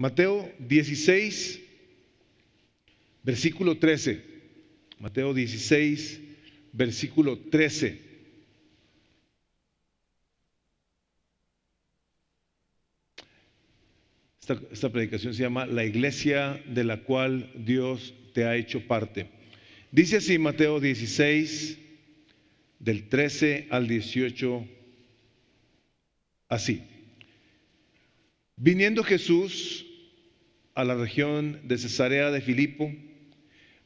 Mateo 16, versículo 13. Mateo 16, versículo 13. Esta, esta, predicación se llama La iglesia de la cual Dios te ha hecho parte. Dice así Mateo 16, del 13 al 18, así. Viniendo Jesús a la región de Cesarea de Filipo,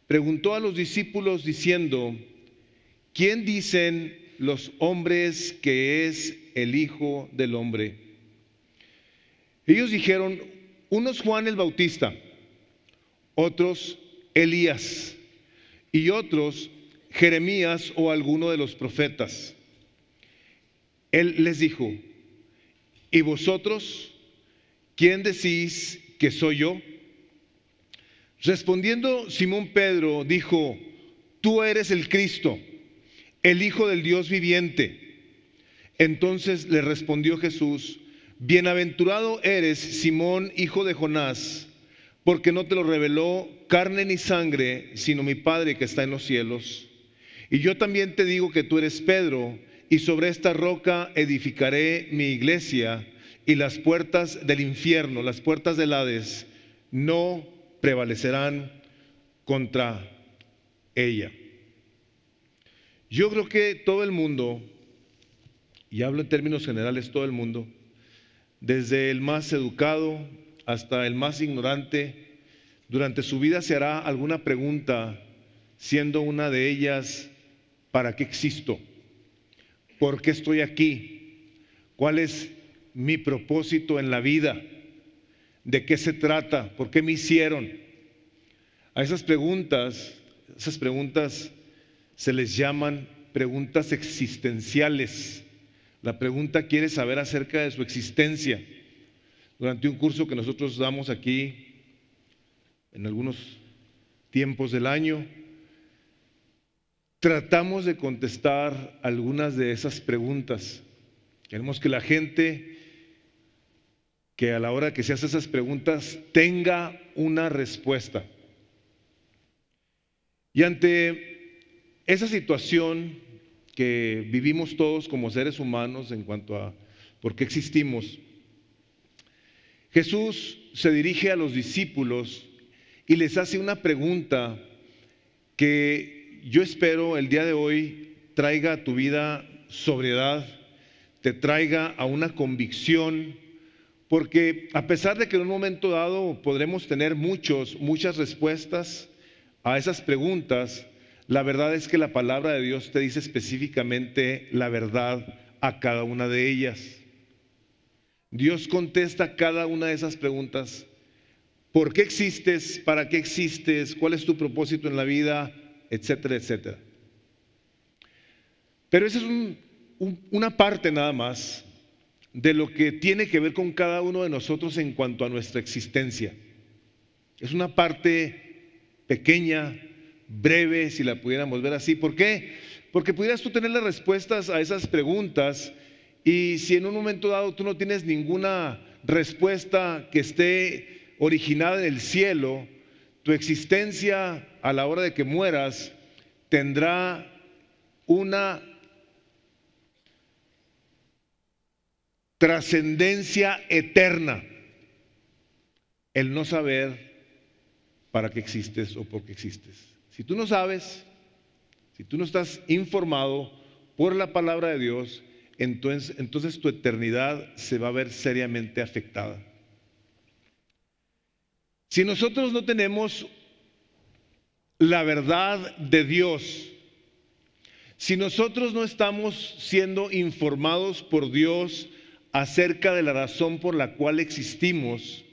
preguntó a los discípulos diciendo, ¿quién dicen los hombres que es el Hijo del Hombre? Ellos dijeron, unos Juan el Bautista, otros Elías y otros Jeremías o alguno de los profetas. Él les dijo, ¿y vosotros quién decís que soy yo? Respondiendo Simón Pedro dijo, tú eres el Cristo, el Hijo del Dios viviente. Entonces le respondió Jesús, bienaventurado eres Simón, hijo de Jonás, porque no te lo reveló carne ni sangre, sino mi Padre que está en los cielos. Y yo también te digo que tú eres Pedro, y sobre esta roca edificaré mi iglesia y las puertas del infierno, las puertas del Hades, no prevalecerán contra ella. Yo creo que todo el mundo, y hablo en términos generales todo el mundo, desde el más educado hasta el más ignorante, durante su vida se hará alguna pregunta, siendo una de ellas, ¿para qué existo? ¿Por qué estoy aquí? ¿Cuál es mi propósito en la vida, de qué se trata, por qué me hicieron. A esas preguntas, esas preguntas se les llaman preguntas existenciales. La pregunta quiere saber acerca de su existencia. Durante un curso que nosotros damos aquí en algunos tiempos del año, tratamos de contestar algunas de esas preguntas. Queremos que la gente que a la hora que se hace esas preguntas tenga una respuesta. Y ante esa situación que vivimos todos como seres humanos en cuanto a por qué existimos, Jesús se dirige a los discípulos y les hace una pregunta que yo espero el día de hoy traiga a tu vida sobriedad, te traiga a una convicción, porque a pesar de que en un momento dado podremos tener muchos, muchas respuestas a esas preguntas, la verdad es que la palabra de Dios te dice específicamente la verdad a cada una de ellas. Dios contesta cada una de esas preguntas. ¿Por qué existes? ¿Para qué existes? ¿Cuál es tu propósito en la vida? Etcétera, etcétera. Pero esa es una parte nada más de lo que tiene que ver con cada uno de nosotros en cuanto a nuestra existencia. Es una parte pequeña, breve, si la pudiéramos ver así. ¿Por qué? Porque pudieras tú tener las respuestas a esas preguntas y si en un momento dado tú no tienes ninguna respuesta que esté originada en el cielo, tu existencia a la hora de que mueras tendrá una trascendencia eterna. El no saber para qué existes o por qué existes. Si tú no sabes, si tú no estás informado por la palabra de Dios, entonces, entonces tu eternidad se va a ver seriamente afectada. Si nosotros no tenemos la verdad de Dios, si nosotros no estamos siendo informados por Dios acerca de la razón por la cual existimos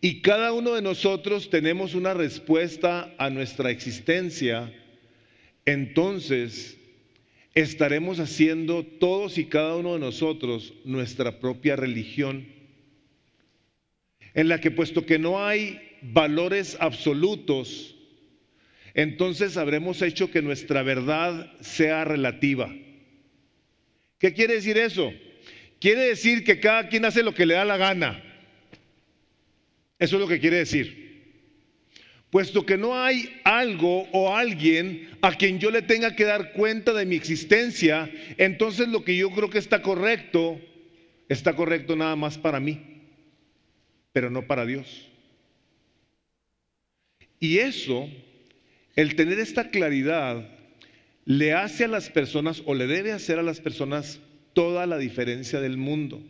y cada uno de nosotros tenemos una respuesta a nuestra existencia, entonces estaremos haciendo todos y cada uno de nosotros nuestra propia religión, en la que puesto que no hay valores absolutos, entonces habremos hecho que nuestra verdad sea relativa. ¿Qué quiere decir eso? Quiere decir que cada quien hace lo que le da la gana. Eso es lo que quiere decir. Puesto que no hay algo o alguien a quien yo le tenga que dar cuenta de mi existencia, entonces lo que yo creo que está correcto, está correcto nada más para mí, pero no para Dios. Y eso, el tener esta claridad, le hace a las personas o le debe hacer a las personas toda la diferencia del mundo.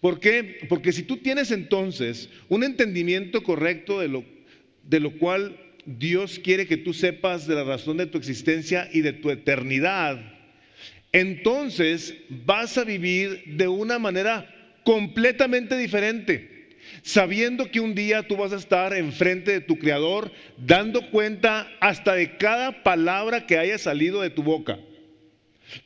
¿Por qué? Porque si tú tienes entonces un entendimiento correcto de lo, de lo cual Dios quiere que tú sepas de la razón de tu existencia y de tu eternidad, entonces vas a vivir de una manera completamente diferente, sabiendo que un día tú vas a estar enfrente de tu Creador, dando cuenta hasta de cada palabra que haya salido de tu boca.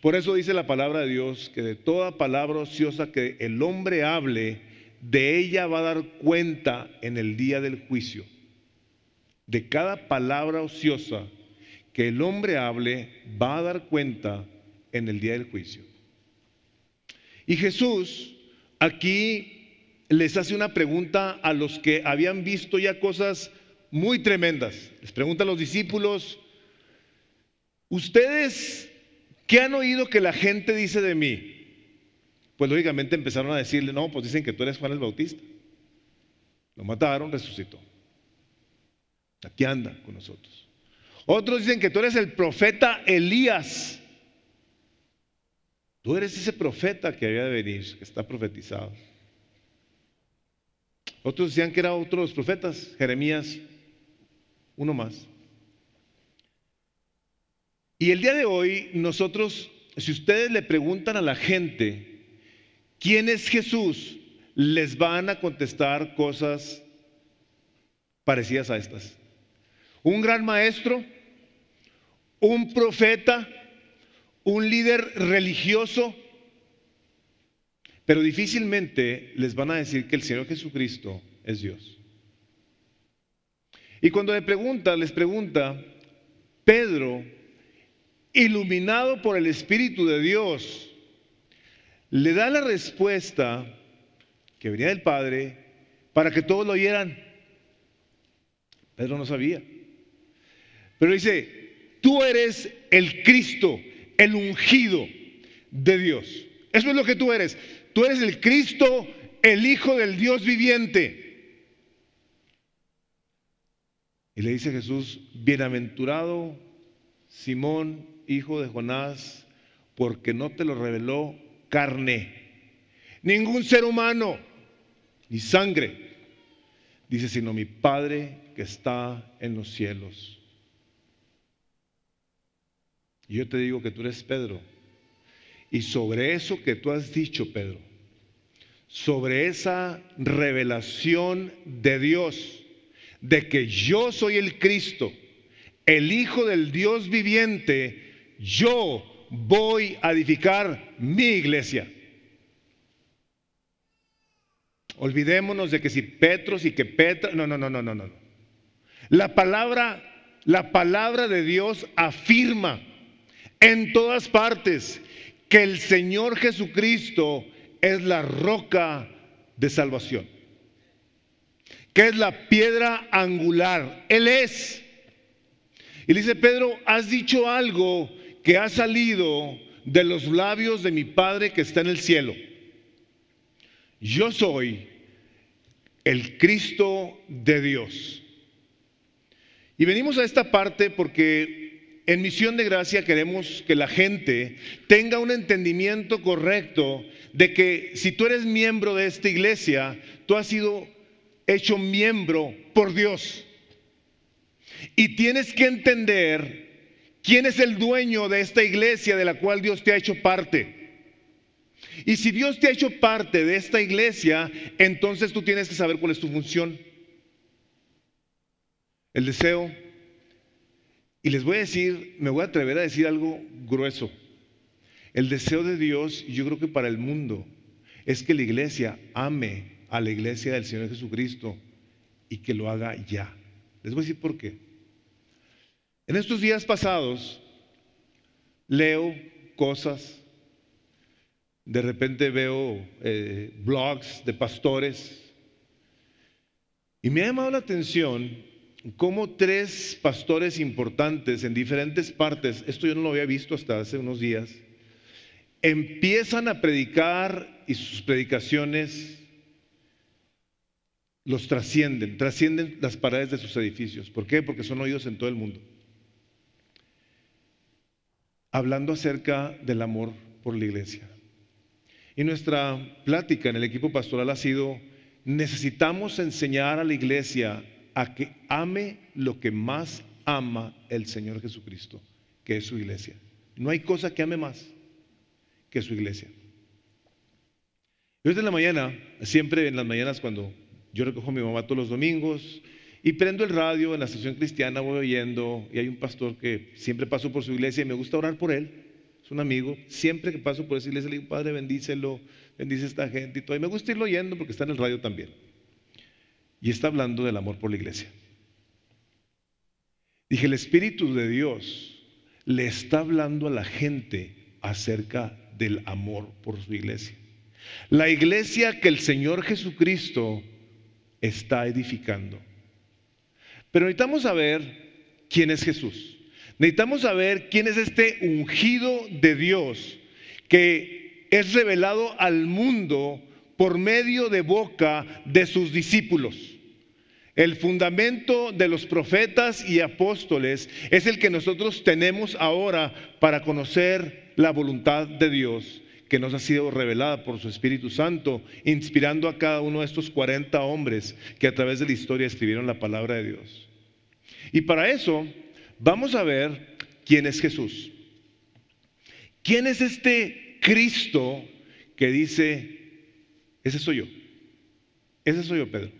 Por eso dice la palabra de Dios que de toda palabra ociosa que el hombre hable, de ella va a dar cuenta en el día del juicio. De cada palabra ociosa que el hombre hable, va a dar cuenta en el día del juicio. Y Jesús aquí les hace una pregunta a los que habían visto ya cosas muy tremendas. Les pregunta a los discípulos, ¿ustedes ¿Qué han oído que la gente dice de mí? Pues lógicamente empezaron a decirle, no, pues dicen que tú eres Juan el Bautista. Lo mataron, resucitó. Aquí anda con nosotros. Otros dicen que tú eres el profeta Elías. Tú eres ese profeta que había de venir, que está profetizado. Otros decían que era otro de los profetas, Jeremías, uno más. Y el día de hoy nosotros, si ustedes le preguntan a la gente, ¿quién es Jesús? Les van a contestar cosas parecidas a estas. Un gran maestro, un profeta, un líder religioso, pero difícilmente les van a decir que el Señor Jesucristo es Dios. Y cuando le pregunta, les pregunta, Pedro, iluminado por el Espíritu de Dios, le da la respuesta que venía del Padre para que todos lo oyeran. Pedro no sabía. Pero dice, tú eres el Cristo, el ungido de Dios. Eso es lo que tú eres. Tú eres el Cristo, el Hijo del Dios viviente. Y le dice Jesús, bienaventurado Simón hijo de Jonás, porque no te lo reveló carne, ningún ser humano, ni sangre, dice, sino mi Padre que está en los cielos. yo te digo que tú eres Pedro. Y sobre eso que tú has dicho, Pedro, sobre esa revelación de Dios, de que yo soy el Cristo, el Hijo del Dios viviente, yo voy a edificar mi iglesia. Olvidémonos de que si Petro, y que Petra, no, no, no, no, no, no. La palabra, la palabra de Dios afirma en todas partes que el Señor Jesucristo es la roca de salvación, que es la piedra angular. Él es. Y le dice, Pedro, has dicho algo que ha salido de los labios de mi Padre que está en el cielo. Yo soy el Cristo de Dios. Y venimos a esta parte porque en Misión de Gracia queremos que la gente tenga un entendimiento correcto de que si tú eres miembro de esta iglesia, tú has sido hecho miembro por Dios. Y tienes que entender ¿Quién es el dueño de esta iglesia de la cual Dios te ha hecho parte? Y si Dios te ha hecho parte de esta iglesia, entonces tú tienes que saber cuál es tu función. El deseo. Y les voy a decir, me voy a atrever a decir algo grueso. El deseo de Dios, yo creo que para el mundo, es que la iglesia ame a la iglesia del Señor Jesucristo y que lo haga ya. Les voy a decir por qué. En estos días pasados leo cosas, de repente veo eh, blogs de pastores y me ha llamado la atención cómo tres pastores importantes en diferentes partes, esto yo no lo había visto hasta hace unos días, empiezan a predicar y sus predicaciones los trascienden, trascienden las paredes de sus edificios. ¿Por qué? Porque son oídos en todo el mundo hablando acerca del amor por la iglesia. Y nuestra plática en el equipo pastoral ha sido, necesitamos enseñar a la iglesia a que ame lo que más ama el Señor Jesucristo, que es su iglesia. No hay cosa que ame más que su iglesia. Yo desde la mañana, siempre en las mañanas cuando yo recojo a mi mamá todos los domingos, y prendo el radio en la estación cristiana, voy oyendo, y hay un pastor que siempre paso por su iglesia y me gusta orar por él. Es un amigo. Siempre que paso por esa iglesia le digo, Padre, bendícelo, bendice a esta gente y todo. Y me gusta irlo oyendo porque está en el radio también. Y está hablando del amor por la iglesia. Dije, el Espíritu de Dios le está hablando a la gente acerca del amor por su iglesia. La iglesia que el Señor Jesucristo está edificando. Pero necesitamos saber quién es Jesús. Necesitamos saber quién es este ungido de Dios que es revelado al mundo por medio de boca de sus discípulos. El fundamento de los profetas y apóstoles es el que nosotros tenemos ahora para conocer la voluntad de Dios que nos ha sido revelada por su Espíritu Santo, inspirando a cada uno de estos 40 hombres que a través de la historia escribieron la palabra de Dios. Y para eso vamos a ver quién es Jesús. ¿Quién es este Cristo que dice, ese soy yo? Ese soy yo, Pedro.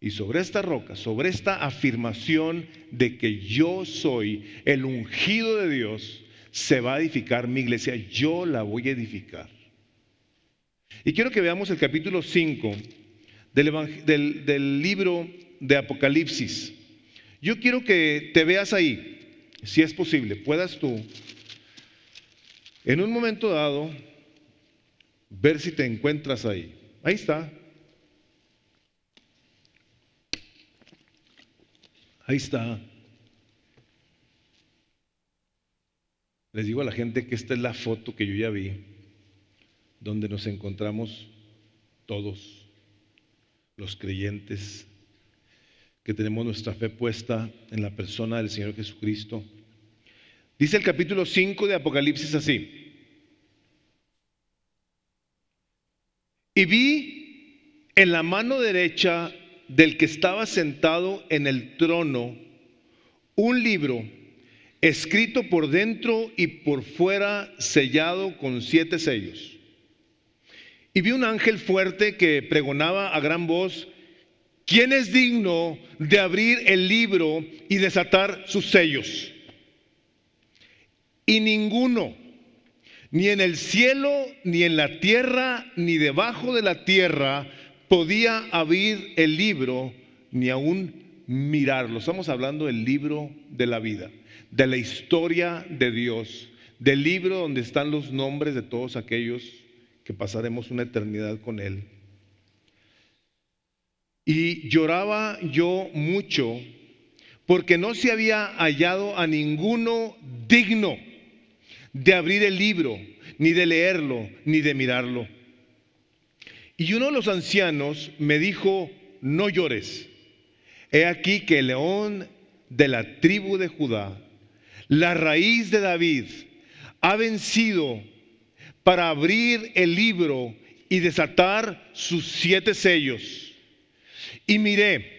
Y sobre esta roca, sobre esta afirmación de que yo soy el ungido de Dios, se va a edificar mi iglesia, yo la voy a edificar. Y quiero que veamos el capítulo 5 del, del libro de Apocalipsis. Yo quiero que te veas ahí, si es posible, puedas tú, en un momento dado, ver si te encuentras ahí. Ahí está. Ahí está. Les digo a la gente que esta es la foto que yo ya vi, donde nos encontramos todos los creyentes que tenemos nuestra fe puesta en la persona del Señor Jesucristo. Dice el capítulo 5 de Apocalipsis así. Y vi en la mano derecha del que estaba sentado en el trono un libro escrito por dentro y por fuera, sellado con siete sellos. Y vi un ángel fuerte que pregonaba a gran voz, ¿Quién es digno de abrir el libro y desatar sus sellos? Y ninguno, ni en el cielo, ni en la tierra, ni debajo de la tierra, podía abrir el libro, ni aún mirarlo. Estamos hablando del libro de la vida, de la historia de Dios, del libro donde están los nombres de todos aquellos que pasaremos una eternidad con Él. Y lloraba yo mucho porque no se había hallado a ninguno digno de abrir el libro, ni de leerlo, ni de mirarlo. Y uno de los ancianos me dijo, no llores. He aquí que el león de la tribu de Judá, la raíz de David, ha vencido para abrir el libro y desatar sus siete sellos. Y miré,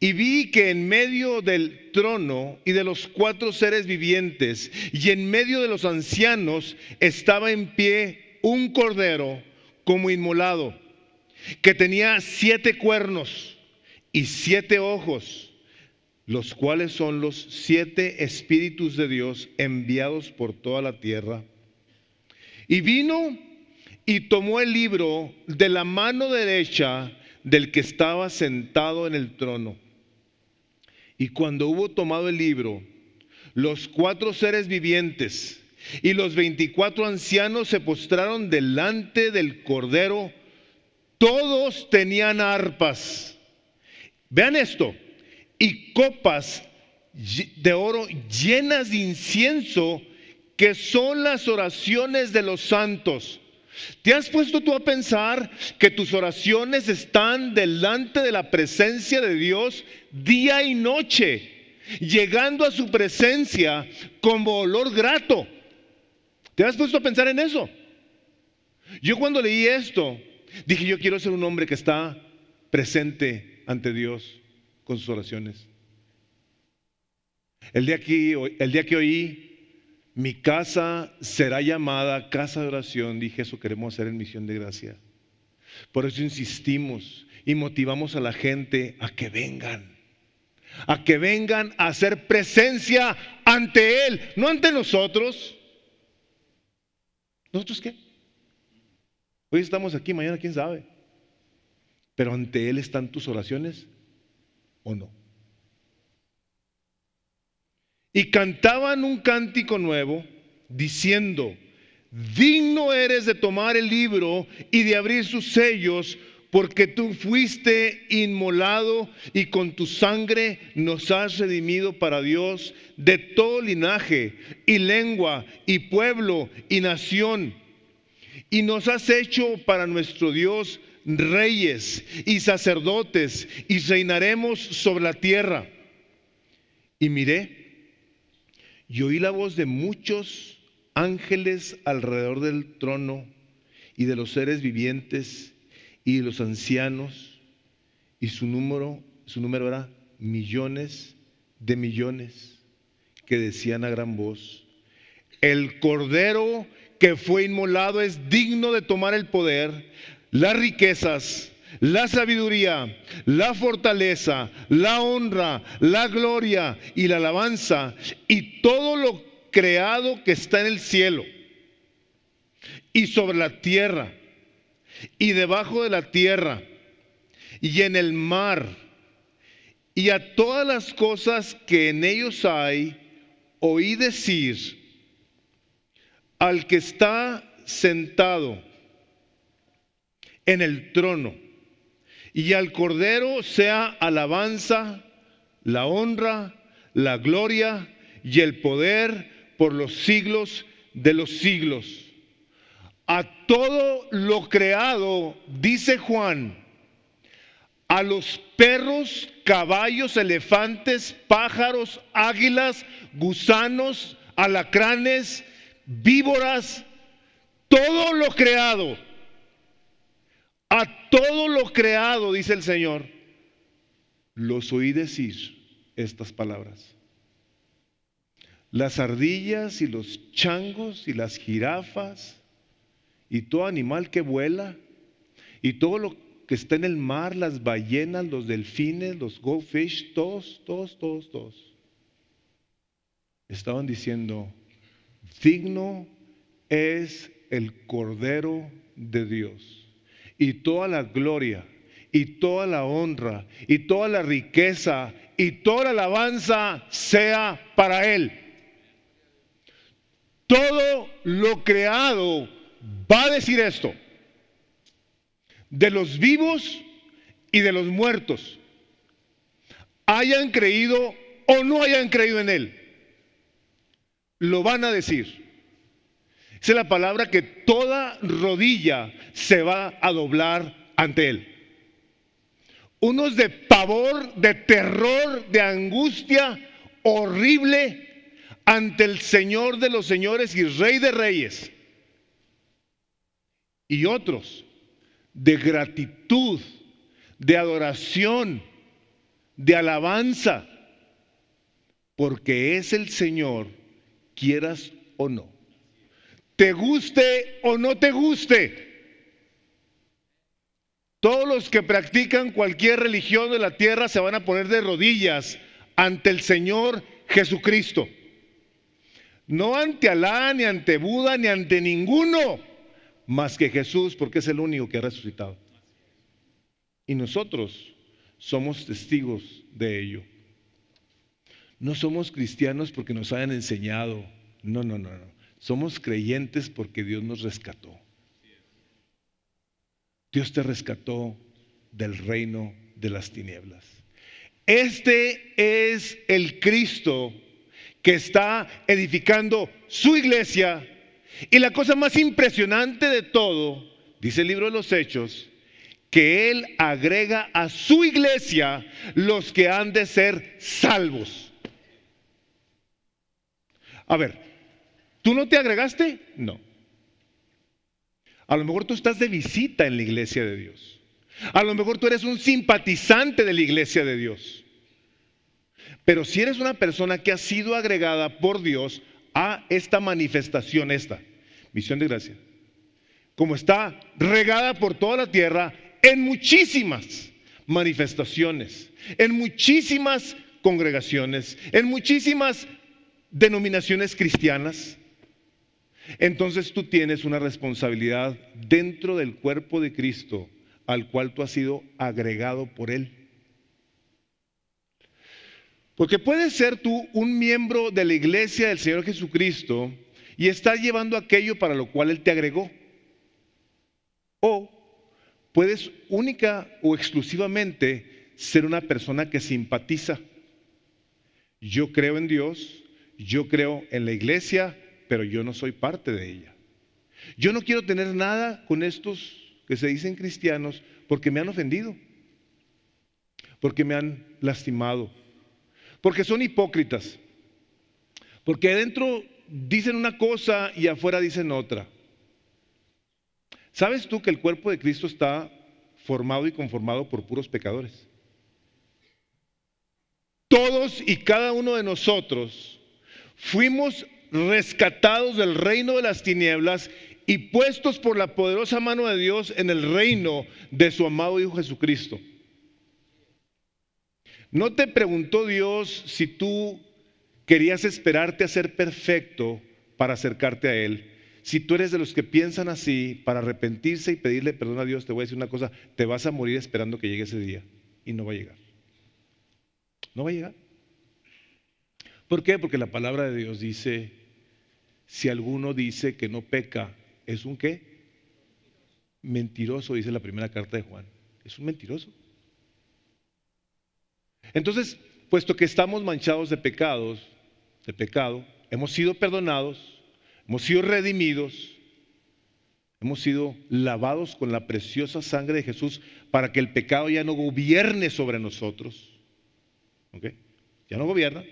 y vi que en medio del trono y de los cuatro seres vivientes, y en medio de los ancianos, estaba en pie un cordero como inmolado, que tenía siete cuernos y siete ojos, los cuales son los siete espíritus de Dios enviados por toda la tierra. Y vino y tomó el libro de la mano derecha del que estaba sentado en el trono. Y cuando hubo tomado el libro, los cuatro seres vivientes y los veinticuatro ancianos se postraron delante del Cordero. Todos tenían arpas. Vean esto. Y copas de oro llenas de incienso, que son las oraciones de los santos. ¿Te has puesto tú a pensar que tus oraciones están delante de la presencia de Dios día y noche, llegando a su presencia como olor grato? ¿Te has puesto a pensar en eso? Yo cuando leí esto, dije, yo quiero ser un hombre que está presente ante Dios con sus oraciones. El día que, el día que oí mi casa será llamada casa de oración, dije eso queremos hacer en misión de gracia. Por eso insistimos y motivamos a la gente a que vengan, a que vengan a hacer presencia ante Él, no ante nosotros. ¿Nosotros qué? Hoy estamos aquí, mañana quién sabe. Pero ante Él están tus oraciones o no y cantaban un cántico nuevo diciendo, digno eres de tomar el libro y de abrir sus sellos, porque tú fuiste inmolado y con tu sangre nos has redimido para Dios de todo linaje y lengua y pueblo y nación. Y nos has hecho para nuestro Dios reyes y sacerdotes y reinaremos sobre la tierra. Y miré y oí la voz de muchos ángeles alrededor del trono y de los seres vivientes y los ancianos, y su número, su número era millones de millones que decían a gran voz, el cordero que fue inmolado es digno de tomar el poder, las riquezas, la sabiduría, la fortaleza, la honra, la gloria y la alabanza y todo lo creado que está en el cielo y sobre la tierra y debajo de la tierra y en el mar y a todas las cosas que en ellos hay, oí decir al que está sentado en el trono y al Cordero sea alabanza, la honra, la gloria y el poder por los siglos de los siglos. A todo lo creado, dice Juan, a los perros, caballos, elefantes, pájaros, águilas, gusanos, alacranes, víboras, todo lo creado a todo lo creado, dice el Señor, los oí decir estas palabras. Las ardillas y los changos y las jirafas y todo animal que vuela y todo lo que está en el mar, las ballenas, los delfines, los goldfish, todos, todos, todos, todos, estaban diciendo, digno es el Cordero de Dios y toda la gloria y toda la honra y toda la riqueza y toda la alabanza sea para Él. Todo lo creado va a decir esto, de los vivos y de los muertos, hayan creído o no hayan creído en Él, lo van a decir es la palabra que toda rodilla se va a doblar ante Él. Unos de pavor, de terror, de angustia horrible ante el Señor de los señores y Rey de reyes. Y otros de gratitud, de adoración, de alabanza, porque es el Señor, quieras o no te guste o no te guste. Todos los que practican cualquier religión de la tierra se van a poner de rodillas ante el Señor Jesucristo. No ante Alá, ni ante Buda, ni ante ninguno, más que Jesús, porque es el único que ha resucitado. Y nosotros somos testigos de ello. No somos cristianos porque nos hayan enseñado. No, no, no, no. Somos creyentes porque Dios nos rescató. Dios te rescató del reino de las tinieblas. Este es el Cristo que está edificando su iglesia. Y la cosa más impresionante de todo, dice el libro de los Hechos, que Él agrega a su iglesia los que han de ser salvos. A ver, ¿Tú no te agregaste? No. A lo mejor tú estás de visita en la iglesia de Dios. A lo mejor tú eres un simpatizante de la iglesia de Dios. Pero si eres una persona que ha sido agregada por Dios a esta manifestación, esta misión de gracia, como está regada por toda la tierra en muchísimas manifestaciones, en muchísimas congregaciones, en muchísimas denominaciones cristianas, entonces tú tienes una responsabilidad dentro del cuerpo de Cristo al cual tú has sido agregado por Él. Porque puedes ser tú un miembro de la iglesia del Señor Jesucristo y estar llevando aquello para lo cual Él te agregó. O puedes única o exclusivamente ser una persona que simpatiza. Yo creo en Dios, yo creo en la iglesia, pero yo no soy parte de ella. Yo no quiero tener nada con estos que se dicen cristianos porque me han ofendido, porque me han lastimado, porque son hipócritas, porque adentro dicen una cosa y afuera dicen otra. ¿Sabes tú que el cuerpo de Cristo está formado y conformado por puros pecadores? Todos y cada uno de nosotros fuimos rescatados del reino de las tinieblas y puestos por la poderosa mano de Dios en el reino de su amado Hijo Jesucristo. No te preguntó Dios si tú querías esperarte a ser perfecto para acercarte a Él. Si tú eres de los que piensan así, para arrepentirse y pedirle perdón a Dios, te voy a decir una cosa, te vas a morir esperando que llegue ese día y no va a llegar. No va a llegar. ¿Por qué? Porque la palabra de Dios dice, si alguno dice que no peca, ¿es un qué? Mentiroso, dice la primera carta de Juan. Es un mentiroso. Entonces, puesto que estamos manchados de pecados, de pecado, hemos sido perdonados, hemos sido redimidos, hemos sido lavados con la preciosa sangre de Jesús para que el pecado ya no gobierne sobre nosotros. ¿Ok? Ya no gobierna.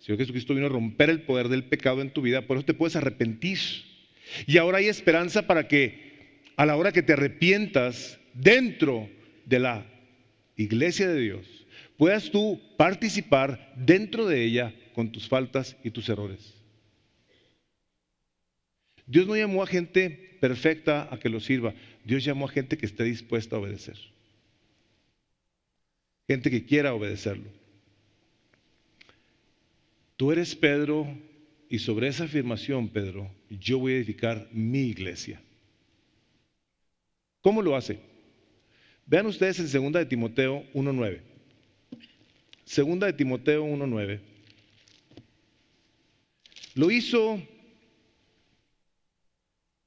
Señor Jesucristo vino a romper el poder del pecado en tu vida, por eso te puedes arrepentir. Y ahora hay esperanza para que a la hora que te arrepientas dentro de la iglesia de Dios, puedas tú participar dentro de ella con tus faltas y tus errores. Dios no llamó a gente perfecta a que lo sirva, Dios llamó a gente que esté dispuesta a obedecer, gente que quiera obedecerlo tú eres Pedro y sobre esa afirmación, Pedro, yo voy a edificar mi iglesia. ¿Cómo lo hace? Vean ustedes en segunda de Timoteo 1.9. segunda de Timoteo 1.9. Lo hizo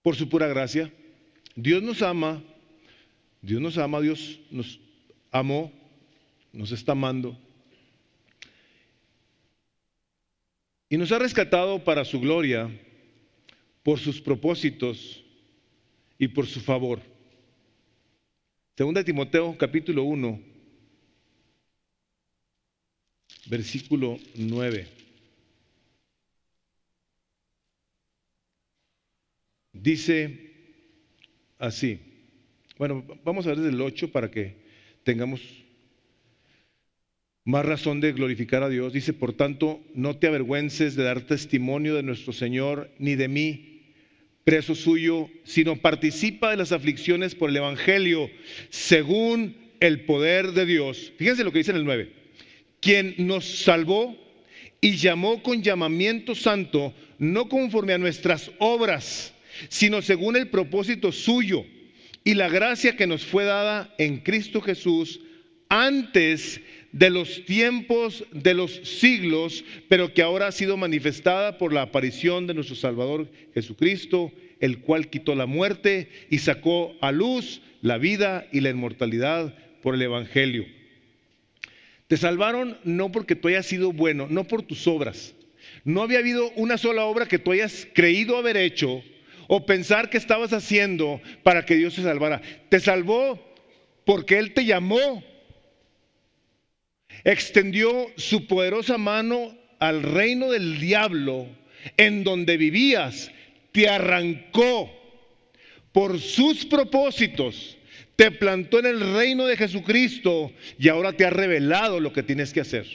por su pura gracia. Dios nos ama. Dios nos ama, Dios nos amó, nos está amando. Y nos ha rescatado para su gloria, por sus propósitos y por su favor. Segunda de Timoteo capítulo 1, versículo 9. Dice así. Bueno, vamos a ver desde el 8 para que tengamos más razón de glorificar a Dios. Dice, por tanto, no te avergüences de dar testimonio de nuestro Señor ni de mí, preso suyo, sino participa de las aflicciones por el Evangelio, según el poder de Dios. Fíjense lo que dice en el 9. Quien nos salvó y llamó con llamamiento santo, no conforme a nuestras obras, sino según el propósito suyo y la gracia que nos fue dada en Cristo Jesús antes de los tiempos de los siglos, pero que ahora ha sido manifestada por la aparición de nuestro Salvador Jesucristo, el cual quitó la muerte y sacó a luz la vida y la inmortalidad por el Evangelio. Te salvaron no porque tú hayas sido bueno, no por tus obras. No había habido una sola obra que tú hayas creído haber hecho o pensar que estabas haciendo para que Dios te salvara. Te salvó porque Él te llamó extendió su poderosa mano al reino del diablo en donde vivías, te arrancó por sus propósitos, te plantó en el reino de Jesucristo y ahora te ha revelado lo que tienes que hacer.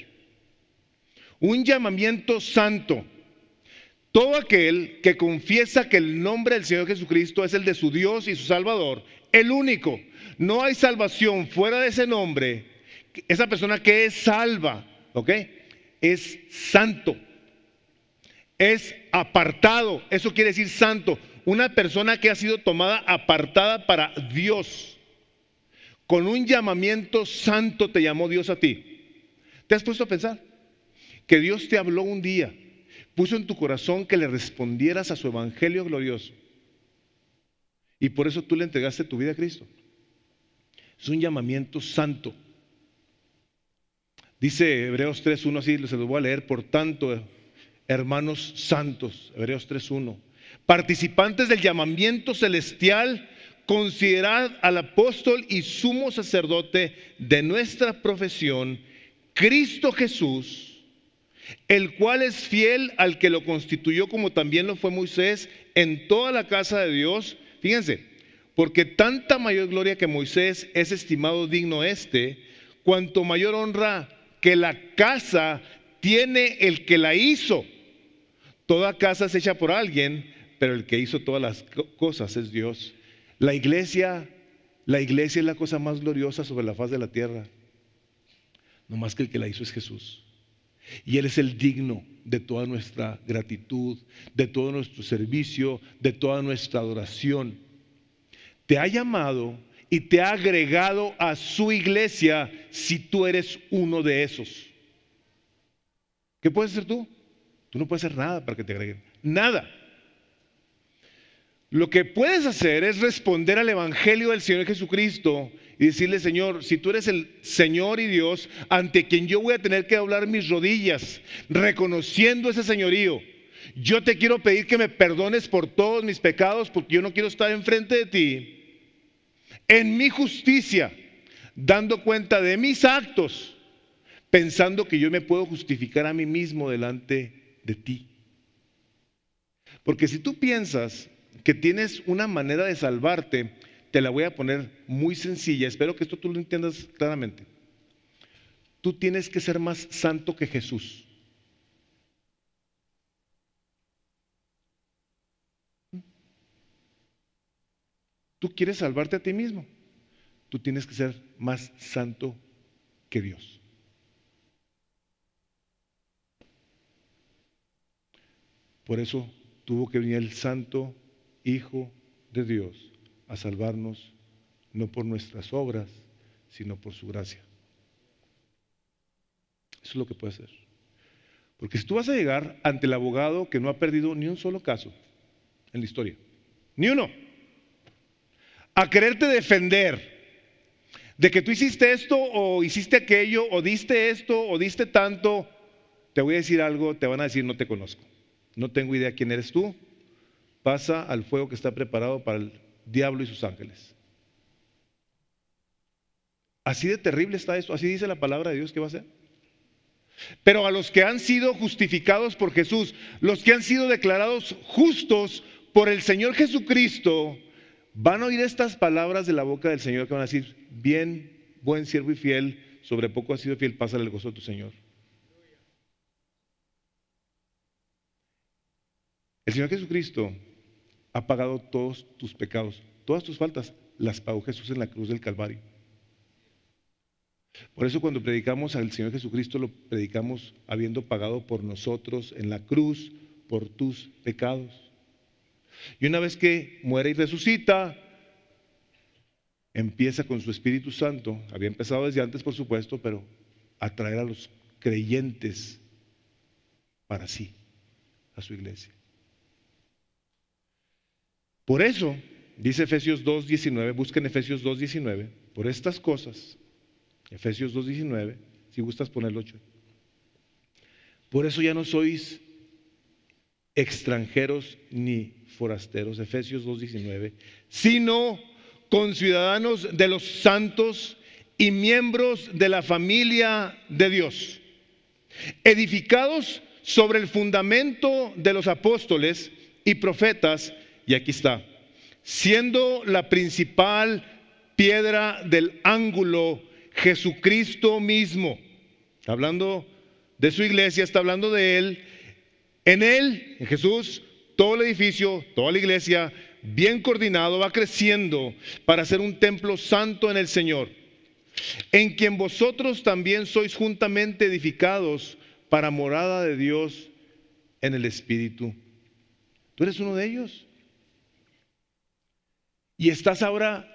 Un llamamiento santo. Todo aquel que confiesa que el nombre del Señor Jesucristo es el de su Dios y su Salvador, el único. No hay salvación fuera de ese nombre esa persona que es salva, ¿ok? Es santo, es apartado, eso quiere decir santo, una persona que ha sido tomada apartada para Dios. Con un llamamiento santo te llamó Dios a ti. ¿Te has puesto a pensar? Que Dios te habló un día, puso en tu corazón que le respondieras a su evangelio glorioso. Y por eso tú le entregaste tu vida a Cristo. Es un llamamiento santo. Dice Hebreos 3.1, así se los voy a leer, por tanto, hermanos santos, Hebreos 3.1, participantes del llamamiento celestial, considerad al apóstol y sumo sacerdote de nuestra profesión, Cristo Jesús, el cual es fiel al que lo constituyó como también lo fue Moisés en toda la casa de Dios. Fíjense, porque tanta mayor gloria que Moisés es estimado digno este, cuanto mayor honra que la casa tiene el que la hizo. Toda casa es hecha por alguien, pero el que hizo todas las cosas es Dios. La iglesia, la iglesia es la cosa más gloriosa sobre la faz de la tierra. No más que el que la hizo es Jesús. Y Él es el digno de toda nuestra gratitud, de todo nuestro servicio, de toda nuestra adoración. Te ha llamado y te ha agregado a su iglesia si tú eres uno de esos. ¿Qué puedes hacer tú? Tú no puedes hacer nada para que te agreguen. Nada. Lo que puedes hacer es responder al Evangelio del Señor Jesucristo y decirle, Señor, si tú eres el Señor y Dios, ante quien yo voy a tener que doblar mis rodillas, reconociendo ese señorío, yo te quiero pedir que me perdones por todos mis pecados, porque yo no quiero estar enfrente de ti en mi justicia, dando cuenta de mis actos, pensando que yo me puedo justificar a mí mismo delante de ti. Porque si tú piensas que tienes una manera de salvarte, te la voy a poner muy sencilla. Espero que esto tú lo entiendas claramente. Tú tienes que ser más santo que Jesús. Tú quieres salvarte a ti mismo. Tú tienes que ser más santo que Dios. Por eso tuvo que venir el santo Hijo de Dios a salvarnos, no por nuestras obras, sino por su gracia. Eso es lo que puede hacer. Porque si tú vas a llegar ante el abogado que no ha perdido ni un solo caso en la historia, ni uno, a quererte defender de que tú hiciste esto o hiciste aquello o diste esto o diste tanto, te voy a decir algo, te van a decir no te conozco, no tengo idea quién eres tú, pasa al fuego que está preparado para el diablo y sus ángeles. Así de terrible está esto, así dice la palabra de Dios que va a ser. Pero a los que han sido justificados por Jesús, los que han sido declarados justos por el Señor Jesucristo, Van a oír estas palabras de la boca del Señor que van a decir, bien, buen siervo y fiel, sobre poco has sido fiel, pásale el gozo a tu Señor. El Señor Jesucristo ha pagado todos tus pecados, todas tus faltas las pagó Jesús en la cruz del Calvario. Por eso cuando predicamos al Señor Jesucristo lo predicamos habiendo pagado por nosotros en la cruz por tus pecados. Y una vez que muere y resucita, empieza con su Espíritu Santo, había empezado desde antes por supuesto, pero atraer a los creyentes para sí, a su iglesia. Por eso, dice Efesios 2.19, busquen Efesios 2.19, por estas cosas, Efesios 2.19, si gustas ponerlo 8. Por eso ya no sois extranjeros ni forasteros, Efesios 2.19, sino con ciudadanos de los santos y miembros de la familia de Dios, edificados sobre el fundamento de los apóstoles y profetas, y aquí está, siendo la principal piedra del ángulo Jesucristo mismo, hablando de su iglesia, está hablando de él, en Él, en Jesús, todo el edificio, toda la iglesia, bien coordinado, va creciendo para ser un templo santo en el Señor, en quien vosotros también sois juntamente edificados para morada de Dios en el Espíritu. Tú eres uno de ellos. Y estás ahora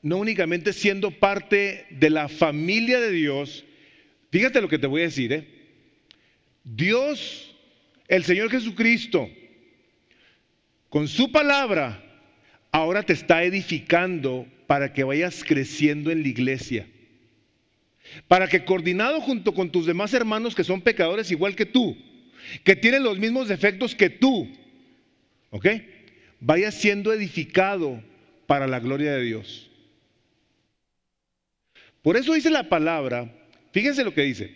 no únicamente siendo parte de la familia de Dios, fíjate lo que te voy a decir, ¿eh? Dios el Señor Jesucristo, con su palabra, ahora te está edificando para que vayas creciendo en la iglesia. Para que coordinado junto con tus demás hermanos que son pecadores igual que tú, que tienen los mismos defectos que tú, ¿ok? Vayas siendo edificado para la gloria de Dios. Por eso dice la palabra, fíjense lo que dice,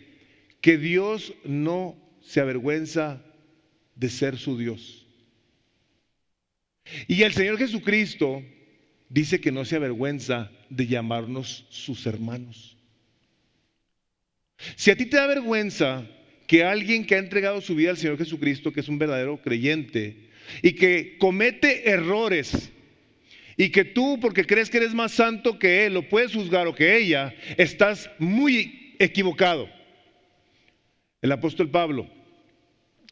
que Dios no se avergüenza de ser su Dios. Y el Señor Jesucristo dice que no se avergüenza de llamarnos sus hermanos. Si a ti te da vergüenza que alguien que ha entregado su vida al Señor Jesucristo, que es un verdadero creyente, y que comete errores, y que tú, porque crees que eres más santo que Él, lo puedes juzgar o que ella, estás muy equivocado. El apóstol Pablo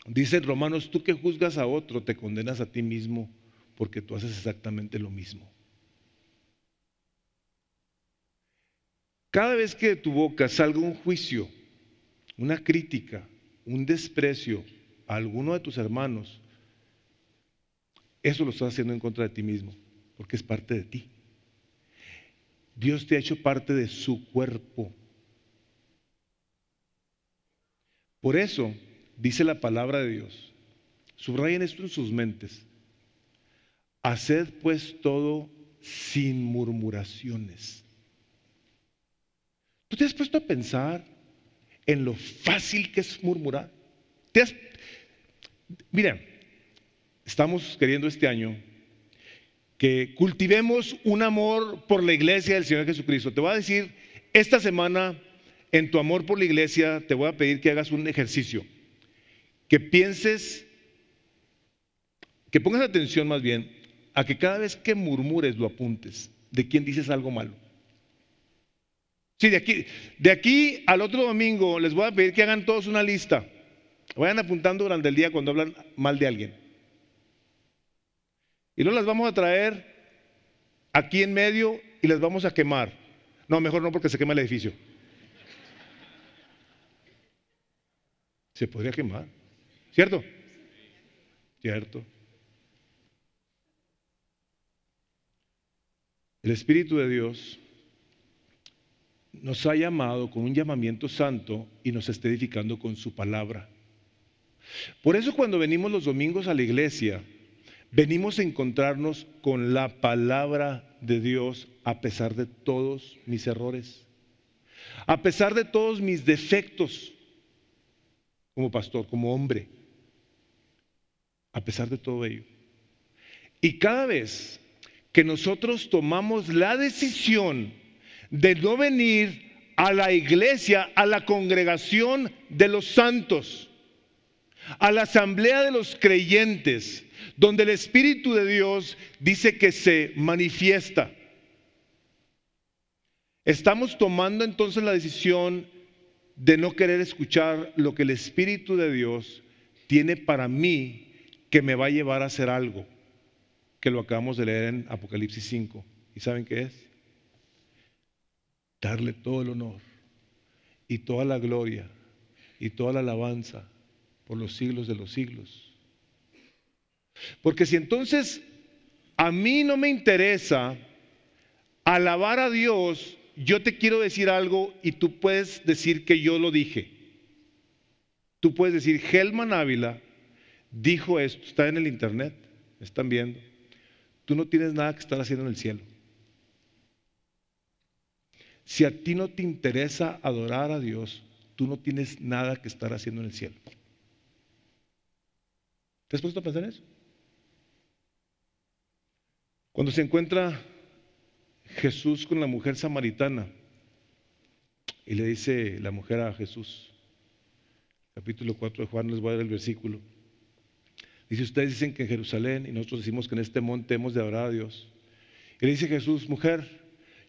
Dice Romanos, tú que juzgas a otro, te condenas a ti mismo porque tú haces exactamente lo mismo. Cada vez que de tu boca salga un juicio, una crítica, un desprecio a alguno de tus hermanos, eso lo estás haciendo en contra de ti mismo, porque es parte de ti. Dios te ha hecho parte de su cuerpo. Por eso dice la palabra de Dios. Subrayen esto en sus mentes. Haced pues todo sin murmuraciones. ¿Tú te has puesto a pensar en lo fácil que es murmurar? Mira, estamos queriendo este año que cultivemos un amor por la iglesia del Señor Jesucristo. Te voy a decir, esta semana en tu amor por la iglesia te voy a pedir que hagas un ejercicio que pienses, que pongas atención más bien a que cada vez que murmures lo apuntes de quien dices algo malo. Sí, de aquí, de aquí al otro domingo les voy a pedir que hagan todos una lista. Vayan apuntando durante el día cuando hablan mal de alguien. Y luego las vamos a traer aquí en medio y las vamos a quemar. No, mejor no porque se quema el edificio. Se podría quemar. ¿Cierto? ¿Cierto? El Espíritu de Dios nos ha llamado con un llamamiento santo y nos está edificando con su palabra. Por eso cuando venimos los domingos a la iglesia, venimos a encontrarnos con la palabra de Dios a pesar de todos mis errores, a pesar de todos mis defectos como pastor, como hombre a pesar de todo ello. Y cada vez que nosotros tomamos la decisión de no venir a la iglesia, a la congregación de los santos, a la asamblea de los creyentes, donde el Espíritu de Dios dice que se manifiesta. Estamos tomando entonces la decisión de no querer escuchar lo que el Espíritu de Dios tiene para mí que me va a llevar a hacer algo, que lo acabamos de leer en Apocalipsis 5. ¿Y saben qué es? Darle todo el honor y toda la gloria y toda la alabanza por los siglos de los siglos. Porque si entonces a mí no me interesa alabar a Dios, yo te quiero decir algo y tú puedes decir que yo lo dije. Tú puedes decir, Helman Ávila dijo esto, está en el internet, están viendo. Tú no tienes nada que estar haciendo en el cielo. Si a ti no te interesa adorar a Dios, tú no tienes nada que estar haciendo en el cielo. ¿Te has puesto a pensar eso? Cuando se encuentra Jesús con la mujer samaritana y le dice la mujer a Jesús, capítulo 4 de Juan, les voy a dar el versículo. Y ustedes dicen que en Jerusalén y nosotros decimos que en este monte hemos de adorar a Dios. Y le dice Jesús, mujer,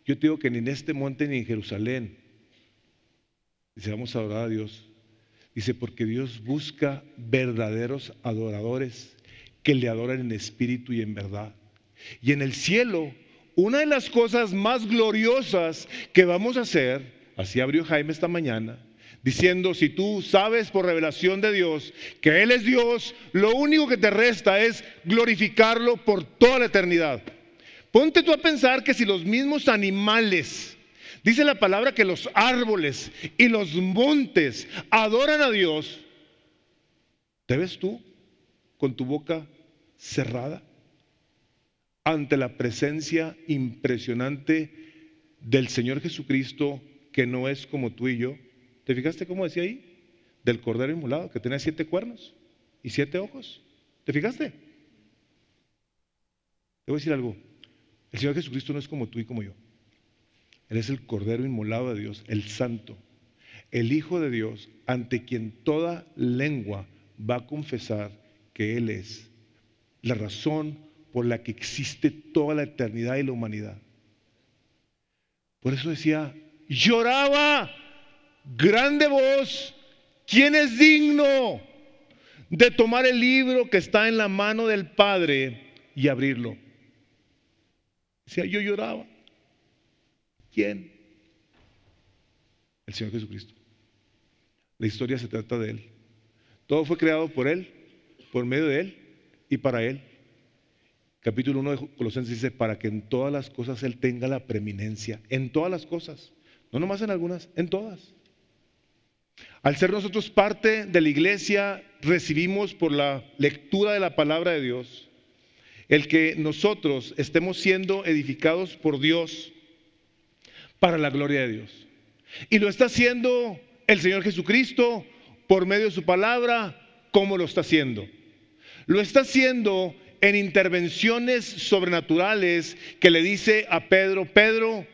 yo te digo que ni en este monte ni en Jerusalén. Dice, vamos a adorar a Dios. Dice, porque Dios busca verdaderos adoradores que le adoran en espíritu y en verdad. Y en el cielo, una de las cosas más gloriosas que vamos a hacer, así abrió Jaime esta mañana, diciendo, si tú sabes por revelación de Dios que Él es Dios, lo único que te resta es glorificarlo por toda la eternidad. Ponte tú a pensar que si los mismos animales, dice la palabra que los árboles y los montes adoran a Dios, ¿te ves tú con tu boca cerrada ante la presencia impresionante del Señor Jesucristo que no es como tú y yo? ¿Te fijaste cómo decía ahí? Del cordero inmolado, que tenía siete cuernos y siete ojos. ¿Te fijaste? Te voy a decir algo. El Señor Jesucristo no es como tú y como yo. Él es el cordero inmolado de Dios, el santo, el Hijo de Dios, ante quien toda lengua va a confesar que Él es la razón por la que existe toda la eternidad y la humanidad. Por eso decía, lloraba grande voz, ¿quién es digno de tomar el libro que está en la mano del Padre y abrirlo? Si yo lloraba. ¿Quién? El Señor Jesucristo. La historia se trata de Él. Todo fue creado por Él, por medio de Él y para Él. Capítulo 1 de Colosenses dice, para que en todas las cosas Él tenga la preeminencia, en todas las cosas, no nomás en algunas, en todas. Al ser nosotros parte de la iglesia, recibimos por la lectura de la palabra de Dios el que nosotros estemos siendo edificados por Dios para la gloria de Dios. Y lo está haciendo el Señor Jesucristo por medio de su palabra, como lo está haciendo. Lo está haciendo en intervenciones sobrenaturales que le dice a Pedro, Pedro,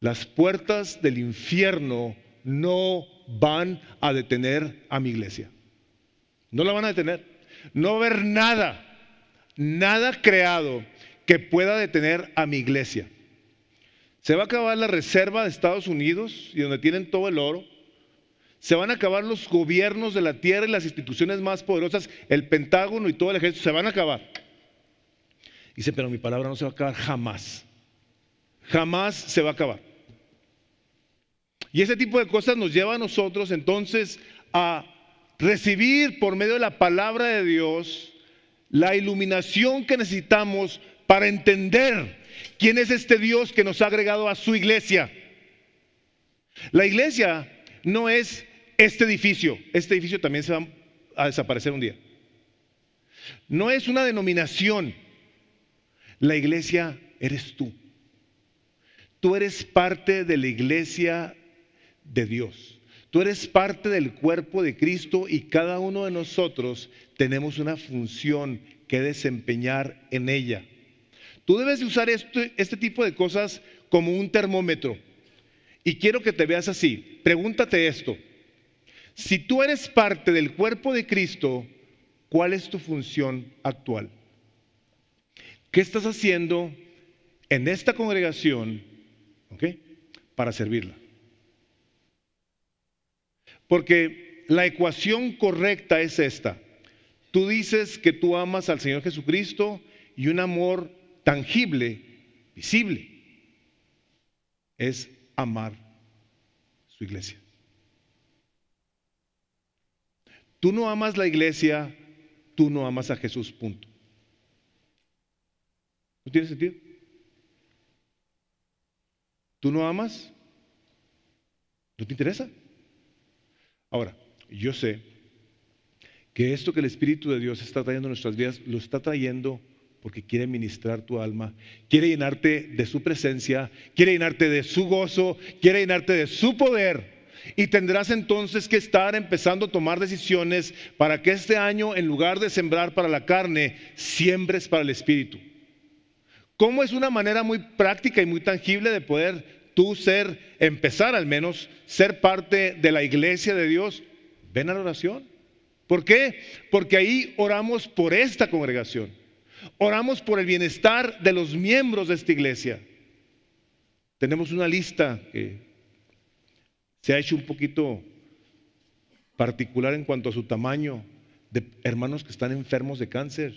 las puertas del infierno no van a detener a mi iglesia. No la van a detener. No va a haber nada, nada creado que pueda detener a mi iglesia. Se va a acabar la reserva de Estados Unidos y donde tienen todo el oro. Se van a acabar los gobiernos de la tierra y las instituciones más poderosas, el Pentágono y todo el ejército, se van a acabar. Dice, pero mi palabra no se va a acabar jamás. Jamás se va a acabar. Y ese tipo de cosas nos lleva a nosotros entonces a recibir por medio de la palabra de Dios la iluminación que necesitamos para entender quién es este Dios que nos ha agregado a su iglesia. La iglesia no es este edificio, este edificio también se va a desaparecer un día. No es una denominación, la iglesia eres tú. Tú eres parte de la iglesia de Dios. Tú eres parte del cuerpo de Cristo y cada uno de nosotros tenemos una función que desempeñar en ella. Tú debes usar este, este, tipo de cosas como un termómetro. Y quiero que te veas así. Pregúntate esto. Si tú eres parte del cuerpo de Cristo, ¿cuál es tu función actual? ¿Qué estás haciendo en esta congregación okay, para servirla? Porque la ecuación correcta es esta. Tú dices que tú amas al Señor Jesucristo y un amor tangible, visible, es amar su iglesia. Tú no amas la iglesia, tú no amas a Jesús, punto. ¿No tiene sentido? ¿Tú no amas? ¿No te interesa? Ahora, yo sé que esto que el Espíritu de Dios está trayendo en nuestras vidas, lo está trayendo porque quiere ministrar tu alma, quiere llenarte de su presencia, quiere llenarte de su gozo, quiere llenarte de su poder. Y tendrás entonces que estar empezando a tomar decisiones para que este año, en lugar de sembrar para la carne, siembres para el Espíritu. ¿Cómo es una manera muy práctica y muy tangible de poder tú ser, empezar al menos, ser parte de la iglesia de Dios, ven a la oración. ¿Por qué? Porque ahí oramos por esta congregación. Oramos por el bienestar de los miembros de esta iglesia. Tenemos una lista que se ha hecho un poquito particular en cuanto a su tamaño de hermanos que están enfermos de cáncer.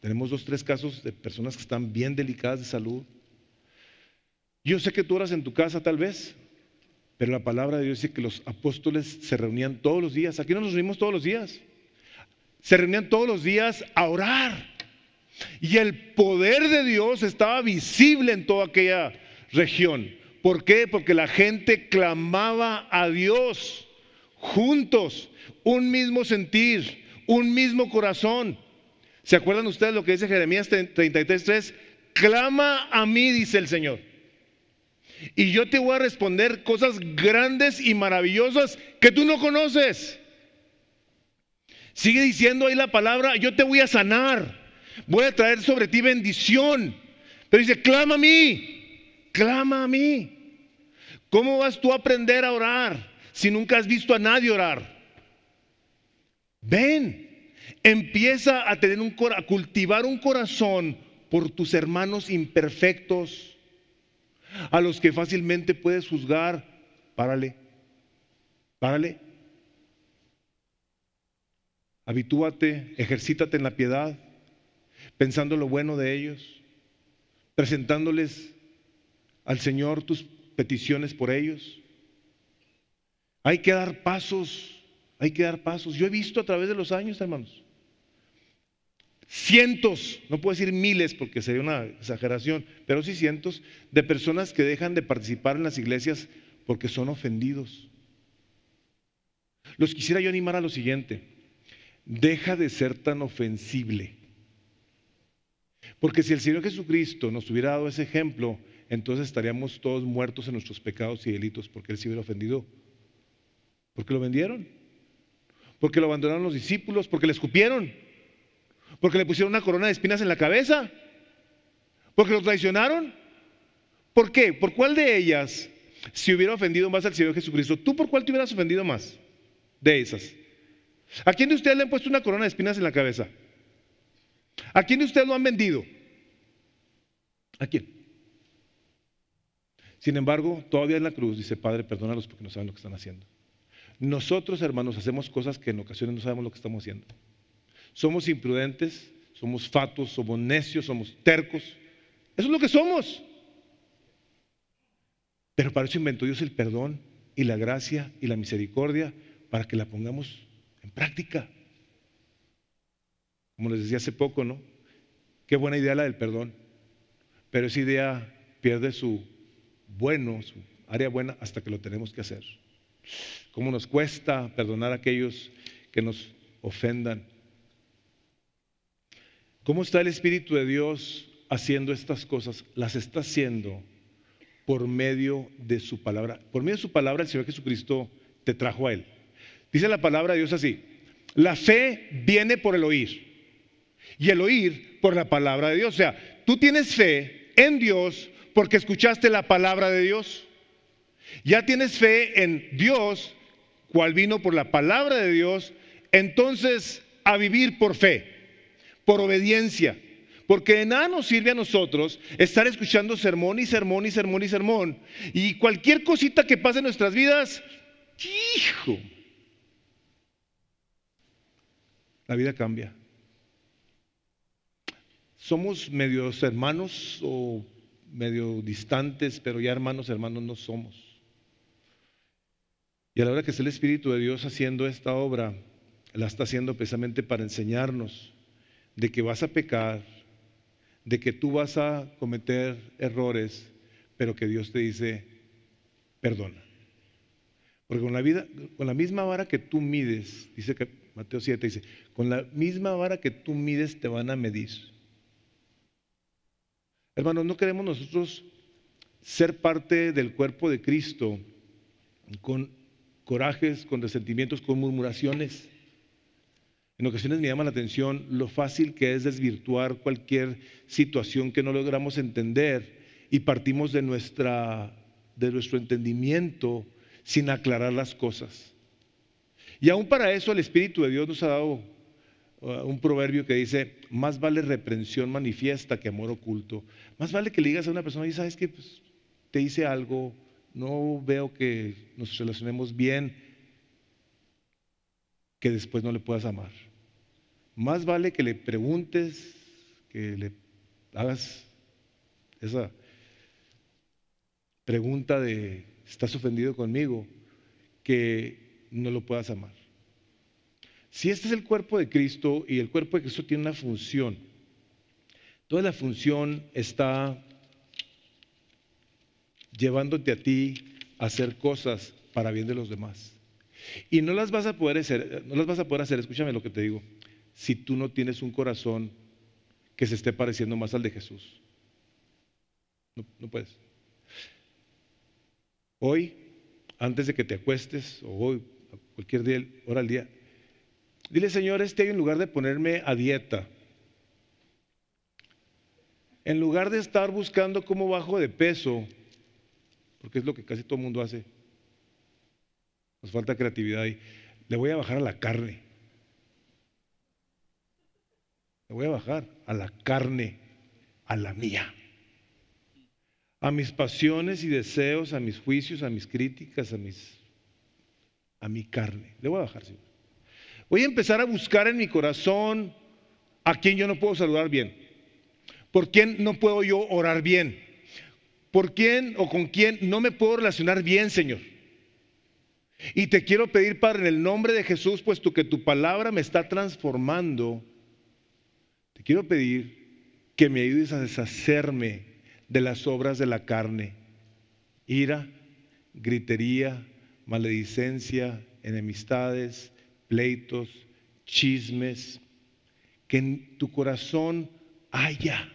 Tenemos dos, tres casos de personas que están bien delicadas de salud. Yo sé que tú oras en tu casa tal vez, pero la palabra de Dios dice que los apóstoles se reunían todos los días. Aquí no nos reunimos todos los días. Se reunían todos los días a orar. Y el poder de Dios estaba visible en toda aquella región. ¿Por qué? Porque la gente clamaba a Dios juntos, un mismo sentir, un mismo corazón. ¿Se acuerdan ustedes lo que dice Jeremías 33:3? Clama a mí, dice el Señor. Y yo te voy a responder cosas grandes y maravillosas que tú no conoces. Sigue diciendo ahí la palabra, yo te voy a sanar, voy a traer sobre ti bendición. Pero dice, clama a mí, clama a mí. ¿Cómo vas tú a aprender a orar si nunca has visto a nadie orar? Ven, empieza a tener un a cultivar un corazón por tus hermanos imperfectos a los que fácilmente puedes juzgar, párale, párale. Habitúate, ejercítate en la piedad, pensando lo bueno de ellos, presentándoles al Señor tus peticiones por ellos. Hay que dar pasos, hay que dar pasos. Yo he visto a través de los años, hermanos, cientos, no puedo decir miles porque sería una exageración, pero sí cientos de personas que dejan de participar en las iglesias porque son ofendidos. Los quisiera yo animar a lo siguiente, deja de ser tan ofensible. Porque si el Señor Jesucristo nos hubiera dado ese ejemplo, entonces estaríamos todos muertos en nuestros pecados y delitos porque Él se hubiera ofendido. Porque lo vendieron, porque lo abandonaron los discípulos, porque le escupieron porque le pusieron una corona de espinas en la cabeza, porque lo traicionaron. ¿Por qué? ¿Por cuál de ellas se hubiera ofendido más al Señor Jesucristo? ¿Tú por cuál te hubieras ofendido más de esas? ¿A quién de ustedes le han puesto una corona de espinas en la cabeza? ¿A quién de ustedes lo han vendido? ¿A quién? Sin embargo, todavía en la cruz dice, Padre, perdónalos porque no saben lo que están haciendo. Nosotros, hermanos, hacemos cosas que en ocasiones no sabemos lo que estamos haciendo. Somos imprudentes, somos fatos, somos necios, somos tercos. Eso es lo que somos. Pero para eso inventó Dios el perdón y la gracia y la misericordia para que la pongamos en práctica. Como les decía hace poco, ¿no? Qué buena idea la del perdón. Pero esa idea pierde su bueno, su área buena, hasta que lo tenemos que hacer. ¿Cómo nos cuesta perdonar a aquellos que nos ofendan? ¿Cómo está el Espíritu de Dios haciendo estas cosas? Las está haciendo por medio de su palabra. Por medio de su palabra el Señor Jesucristo te trajo a Él. Dice la palabra de Dios así. La fe viene por el oír y el oír por la palabra de Dios. O sea, tú tienes fe en Dios porque escuchaste la palabra de Dios. Ya tienes fe en Dios, cual vino por la palabra de Dios. Entonces, a vivir por fe por obediencia. Porque de nada nos sirve a nosotros estar escuchando sermón y sermón y sermón y sermón. Y cualquier cosita que pase en nuestras vidas, hijo, la vida cambia. Somos medios hermanos o medio distantes, pero ya hermanos, hermanos no somos. Y a la hora que está el Espíritu de Dios haciendo esta obra, la está haciendo precisamente para enseñarnos, de que vas a pecar, de que tú vas a cometer errores, pero que Dios te dice, perdona. Porque con la, vida, con la misma vara que tú mides, dice que Mateo 7, dice, con la misma vara que tú mides te van a medir. Hermanos, no queremos nosotros ser parte del cuerpo de Cristo con corajes, con resentimientos, con murmuraciones. En ocasiones me llama la atención lo fácil que es desvirtuar cualquier situación que no logramos entender y partimos de, nuestra, de nuestro entendimiento sin aclarar las cosas. Y aún para eso el Espíritu de Dios nos ha dado uh, un proverbio que dice, más vale reprensión manifiesta que amor oculto. Más vale que le digas a una persona, y sabes que pues, te hice algo, no veo que nos relacionemos bien, que después no le puedas amar. Más vale que le preguntes, que le hagas esa pregunta de, ¿estás ofendido conmigo? Que no lo puedas amar. Si este es el cuerpo de Cristo y el cuerpo de Cristo tiene una función, toda la función está llevándote a ti a hacer cosas para bien de los demás. Y no las vas a poder hacer, no las vas a poder hacer, escúchame lo que te digo, si tú no tienes un corazón que se esté pareciendo más al de Jesús. No, puedes. Hoy, antes de que te acuestes, o hoy, cualquier día, hora del día, dile, Señor, este hay en lugar de ponerme a dieta, en lugar de estar buscando cómo bajo de peso, porque es lo que casi todo el mundo hace, nos falta creatividad ahí, le voy a bajar a la carne. Me voy a bajar a la carne, a la mía, a mis pasiones y deseos, a mis juicios, a mis críticas, a, mis, a mi carne. Le voy a bajar, Señor. Voy a empezar a buscar en mi corazón a quien yo no puedo saludar bien, por quién no puedo yo orar bien, por quién o con quién no me puedo relacionar bien, Señor. Y te quiero pedir, Padre, en el nombre de Jesús, puesto que tu palabra me está transformando quiero pedir que me ayudes a deshacerme de las obras de la carne, ira, gritería, maledicencia, enemistades, pleitos, chismes, que en tu corazón haya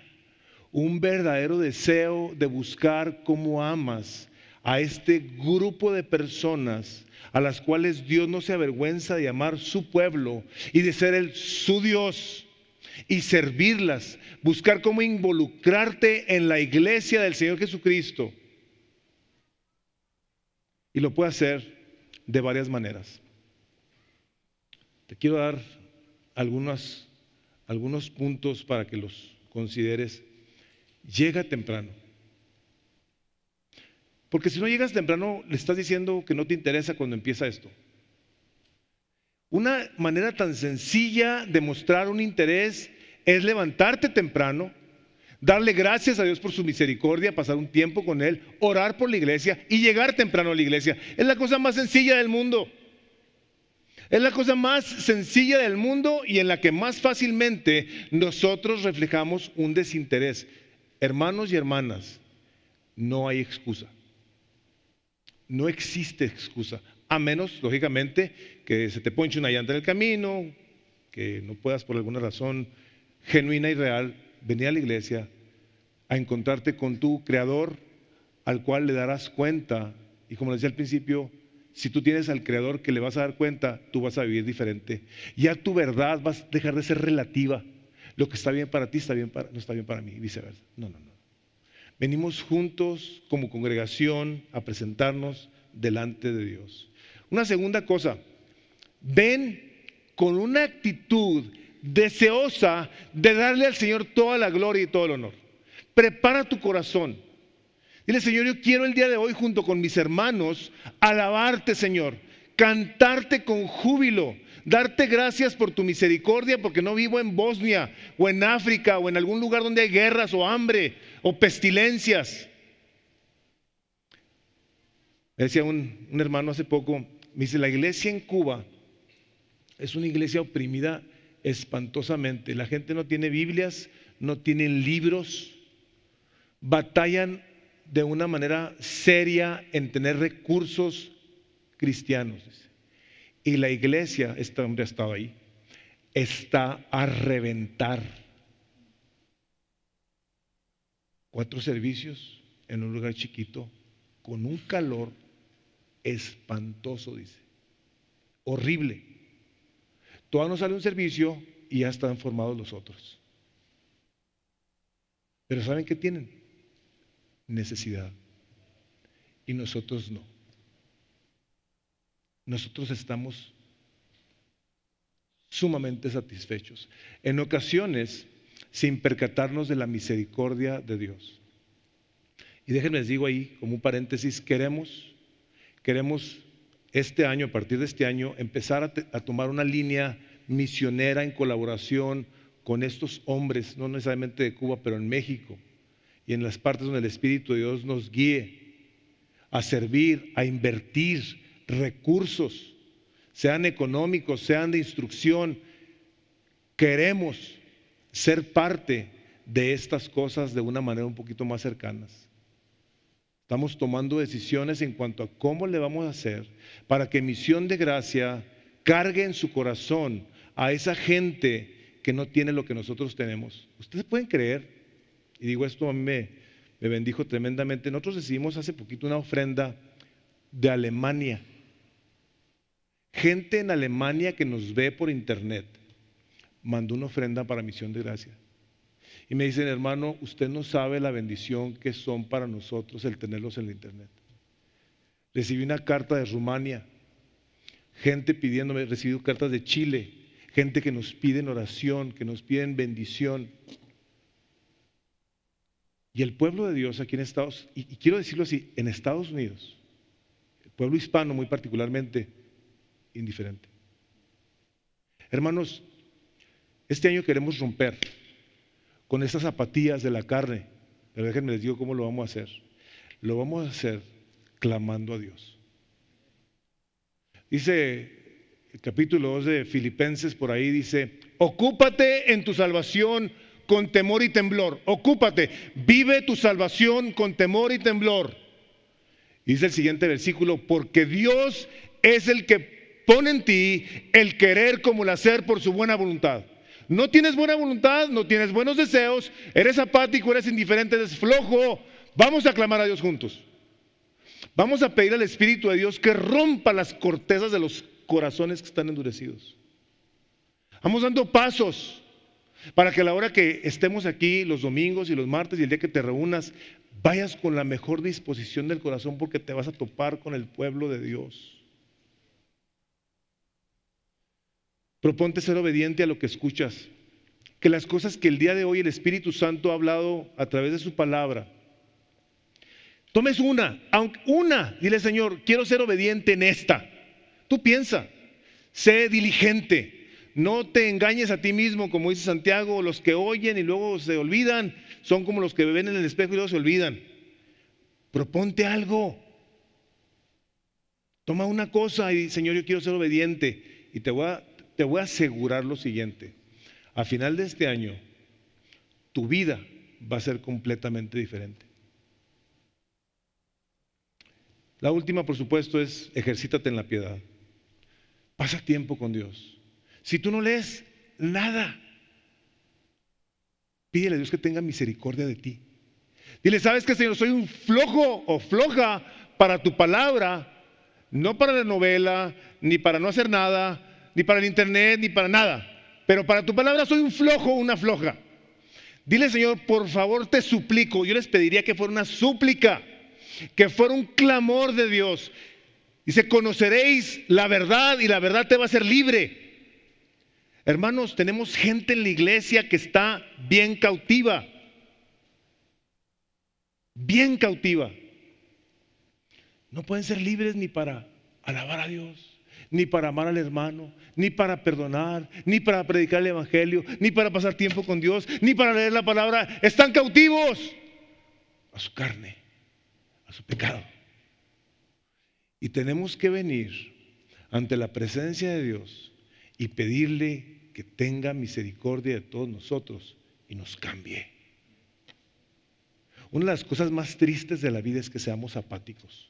un verdadero deseo de buscar cómo amas a este grupo de personas a las cuales Dios no se avergüenza de amar su pueblo y de ser el, su Dios y servirlas, buscar cómo involucrarte en la iglesia del Señor Jesucristo. Y lo puede hacer de varias maneras. Te quiero dar algunos, algunos puntos para que los consideres. Llega temprano. Porque si no llegas temprano, le estás diciendo que no te interesa cuando empieza esto. Una manera tan sencilla de mostrar un interés es levantarte temprano, darle gracias a Dios por su misericordia, pasar un tiempo con Él, orar por la iglesia y llegar temprano a la iglesia. Es la cosa más sencilla del mundo. Es la cosa más sencilla del mundo y en la que más fácilmente nosotros reflejamos un desinterés. Hermanos y hermanas, no hay excusa. No existe excusa. A menos, lógicamente, que se te ponche una llanta en el camino, que no puedas por alguna razón genuina y real venir a la iglesia a encontrarte con tu creador, al cual le darás cuenta. Y como decía al principio, si tú tienes al creador que le vas a dar cuenta, tú vas a vivir diferente. Ya tu verdad vas a dejar de ser relativa. Lo que está bien para ti está bien para, no está bien para mí, viceversa. No, no, no. Venimos juntos como congregación a presentarnos delante de Dios. Una segunda cosa, ven con una actitud deseosa de darle al Señor toda la gloria y todo el honor. Prepara tu corazón. Dile, Señor, yo quiero el día de hoy junto con mis hermanos alabarte, Señor, cantarte con júbilo, darte gracias por tu misericordia, porque no vivo en Bosnia o en África o en algún lugar donde hay guerras o hambre o pestilencias. Decía un, un hermano hace poco, me dice, la iglesia en Cuba es una iglesia oprimida espantosamente. La gente no tiene Biblias, no tienen libros, batallan de una manera seria en tener recursos cristianos. Y la iglesia, este hombre ha estado ahí, está a reventar. Cuatro servicios en un lugar chiquito, con un calor espantoso, dice. Horrible. Todavía no sale un servicio y ya están formados los otros. Pero ¿saben qué tienen? Necesidad. Y nosotros no. Nosotros estamos sumamente satisfechos. En ocasiones, sin percatarnos de la misericordia de Dios. Y déjenme les digo ahí, como un paréntesis, queremos Queremos este año, a partir de este año, empezar a, tomar una línea misionera en colaboración con estos hombres, no necesariamente de Cuba, pero en México y en las partes donde el Espíritu de Dios nos guíe a servir, a invertir recursos, sean económicos, sean de instrucción. Queremos ser parte de estas cosas de una manera un poquito más cercanas. Estamos tomando decisiones en cuanto a cómo le vamos a hacer para que Misión de Gracia cargue en su corazón a esa gente que no tiene lo que nosotros tenemos. Ustedes pueden creer, y digo esto a mí me, bendijo tremendamente, nosotros recibimos hace poquito una ofrenda de Alemania. Gente en Alemania que nos ve por internet mandó una ofrenda para Misión de Gracia. Y me dicen, hermano, usted no sabe la bendición que son para nosotros el tenerlos en la internet. Recibí una carta de Rumania, gente pidiéndome, recibí cartas de Chile, gente que nos piden oración, que nos piden bendición. Y el pueblo de Dios aquí en Estados, y, y quiero decirlo así, en Estados Unidos, el pueblo hispano muy particularmente, indiferente. Hermanos, este año queremos romper con esas apatías de la carne. Pero déjenme les digo cómo lo vamos a hacer. Lo vamos a hacer clamando a Dios. Dice el capítulo 2 de Filipenses por ahí, dice, ocúpate en tu salvación con temor y temblor. Ocúpate, vive tu salvación con temor y temblor. Dice el siguiente versículo, porque Dios es el que pone en ti el querer como el hacer por su buena voluntad. No tienes buena voluntad, no tienes buenos deseos, eres apático, eres indiferente, eres flojo. Vamos a clamar a Dios juntos. Vamos a pedir al Espíritu de Dios que rompa las cortezas de los corazones que están endurecidos. Vamos dando pasos para que a la hora que estemos aquí los domingos y los martes y el día que te reúnas, vayas con la mejor disposición del corazón porque te vas a topar con el pueblo de Dios. Proponte ser obediente a lo que escuchas. Que las cosas que el día de hoy el Espíritu Santo ha hablado a través de su palabra, tomes una, una, dile Señor, quiero ser obediente en esta. Tú piensa, sé diligente, no te engañes a ti mismo, como dice Santiago, los que oyen y luego se olvidan son como los que beben en el espejo y luego se olvidan. Proponte algo. Toma una cosa y Señor, yo quiero ser obediente. Y te voy a te voy a asegurar lo siguiente. A final de este año, tu vida va a ser completamente diferente. La última, por supuesto, es ejercítate en la piedad. Pasa tiempo con Dios. Si tú no lees nada, pídele a Dios que tenga misericordia de ti. Dile, ¿sabes qué, Señor? Soy un flojo o floja para tu palabra, no para la novela, ni para no hacer nada, ni para el internet, ni para nada. Pero para tu palabra soy un flojo, una floja. Dile, Señor, por favor te suplico. Yo les pediría que fuera una súplica, que fuera un clamor de Dios. Dice, conoceréis la verdad y la verdad te va a hacer libre. Hermanos, tenemos gente en la iglesia que está bien cautiva. Bien cautiva. No pueden ser libres ni para alabar a Dios ni para amar al hermano, ni para perdonar, ni para predicar el Evangelio, ni para pasar tiempo con Dios, ni para leer la palabra. Están cautivos a su carne, a su pecado. Y tenemos que venir ante la presencia de Dios y pedirle que tenga misericordia de todos nosotros y nos cambie. Una de las cosas más tristes de la vida es que seamos apáticos,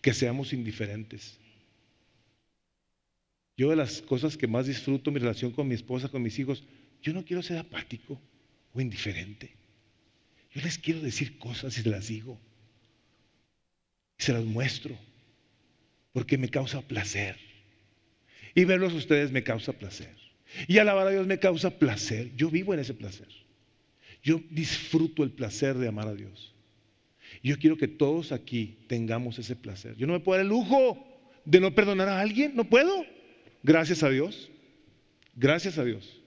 que seamos indiferentes, yo de las cosas que más disfruto, mi relación con mi esposa, con mis hijos, yo no quiero ser apático o indiferente. Yo les quiero decir cosas y se las digo. Y se las muestro. Porque me causa placer. Y verlos a ustedes me causa placer. Y alabar a Dios me causa placer. Yo vivo en ese placer. Yo disfruto el placer de amar a Dios. Yo quiero que todos aquí tengamos ese placer. Yo no me puedo dar el lujo de no perdonar a alguien. No puedo. Gracias a Dios. Gracias a Dios.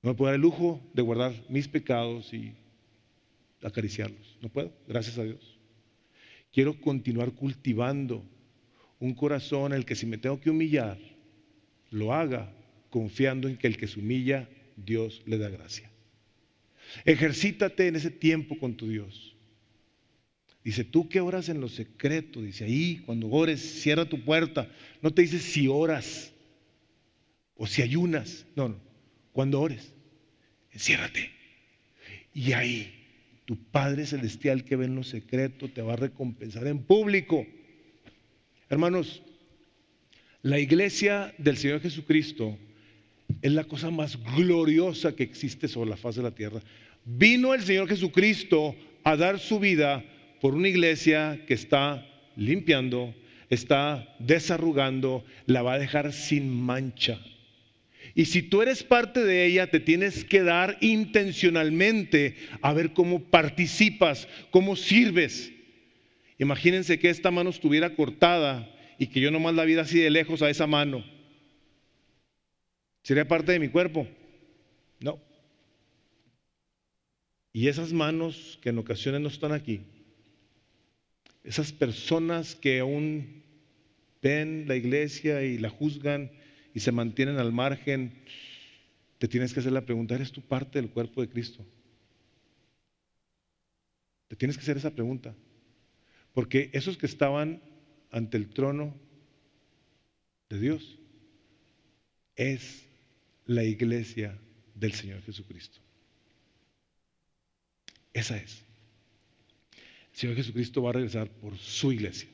No me puedo dar el lujo de guardar mis pecados y acariciarlos. No puedo, gracias a Dios. Quiero continuar cultivando un corazón en el que si me tengo que humillar, lo haga confiando en que el que se humilla, Dios le da gracia. Ejercítate en ese tiempo con tu Dios. Dice, tú que oras en lo secreto, dice ahí, cuando ores, cierra tu puerta. No te dice si oras o si ayunas, no, no. Cuando ores, enciérrate. Y ahí, tu Padre Celestial que ve en lo secreto te va a recompensar en público. Hermanos, la iglesia del Señor Jesucristo es la cosa más gloriosa que existe sobre la faz de la tierra. Vino el Señor Jesucristo a dar su vida por una iglesia que está limpiando, está desarrugando, la va a dejar sin mancha. Y si tú eres parte de ella, te tienes que dar intencionalmente a ver cómo participas, cómo sirves. Imagínense que esta mano estuviera cortada y que yo nomás la vida así de lejos a esa mano. ¿Sería parte de mi cuerpo? No. Y esas manos que en ocasiones no están aquí, esas personas que aún ven la iglesia y la juzgan y se mantienen al margen, te tienes que hacer la pregunta, ¿eres tú parte del cuerpo de Cristo? Te tienes que hacer esa pregunta. Porque esos que estaban ante el trono de Dios es la iglesia del Señor Jesucristo. Esa es. Señor Jesucristo va a regresar por su iglesia.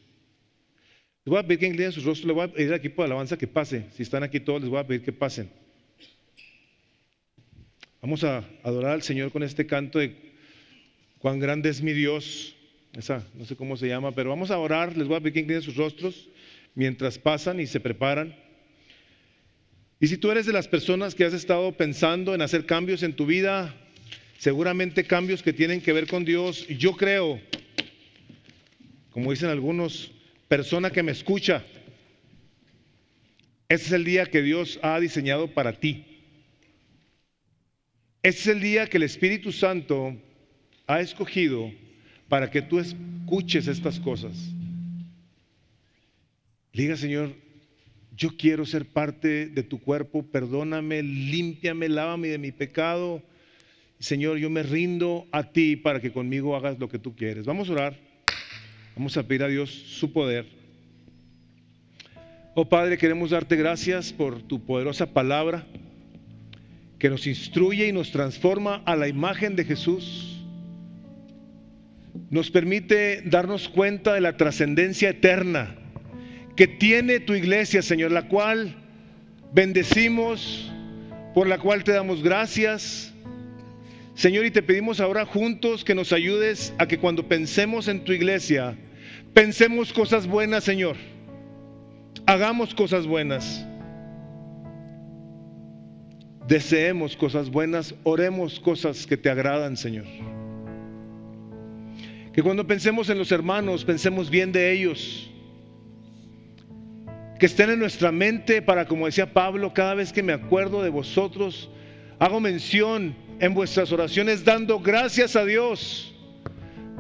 Les voy a pedir que inclinen sus rostros, les voy a pedir al equipo de alabanza que pase. Si están aquí todos, les voy a pedir que pasen. Vamos a adorar al Señor con este canto de cuán grande es mi Dios. Esa, no sé cómo se llama, pero vamos a orar. Les voy a pedir que inclinen sus rostros mientras pasan y se preparan. Y si tú eres de las personas que has estado pensando en hacer cambios en tu vida, seguramente cambios que tienen que ver con Dios, yo creo como dicen algunos, persona que me escucha, ese es el día que Dios ha diseñado para ti. Ese es el día que el Espíritu Santo ha escogido para que tú escuches estas cosas. Diga, Señor, yo quiero ser parte de tu cuerpo, perdóname, límpiame, lávame de mi pecado. Señor, yo me rindo a ti para que conmigo hagas lo que tú quieres. Vamos a orar. Vamos a pedir a Dios su poder. Oh Padre, queremos darte gracias por tu poderosa palabra que nos instruye y nos transforma a la imagen de Jesús. Nos permite darnos cuenta de la trascendencia eterna que tiene tu iglesia, Señor, la cual bendecimos, por la cual te damos gracias Señor, y te pedimos ahora juntos que nos ayudes a que cuando pensemos en tu iglesia, pensemos cosas buenas, Señor. Hagamos cosas buenas. Deseemos cosas buenas, oremos cosas que te agradan, Señor. Que cuando pensemos en los hermanos, pensemos bien de ellos. Que estén en nuestra mente para, como decía Pablo, cada vez que me acuerdo de vosotros, hago mención en vuestras oraciones dando gracias a Dios.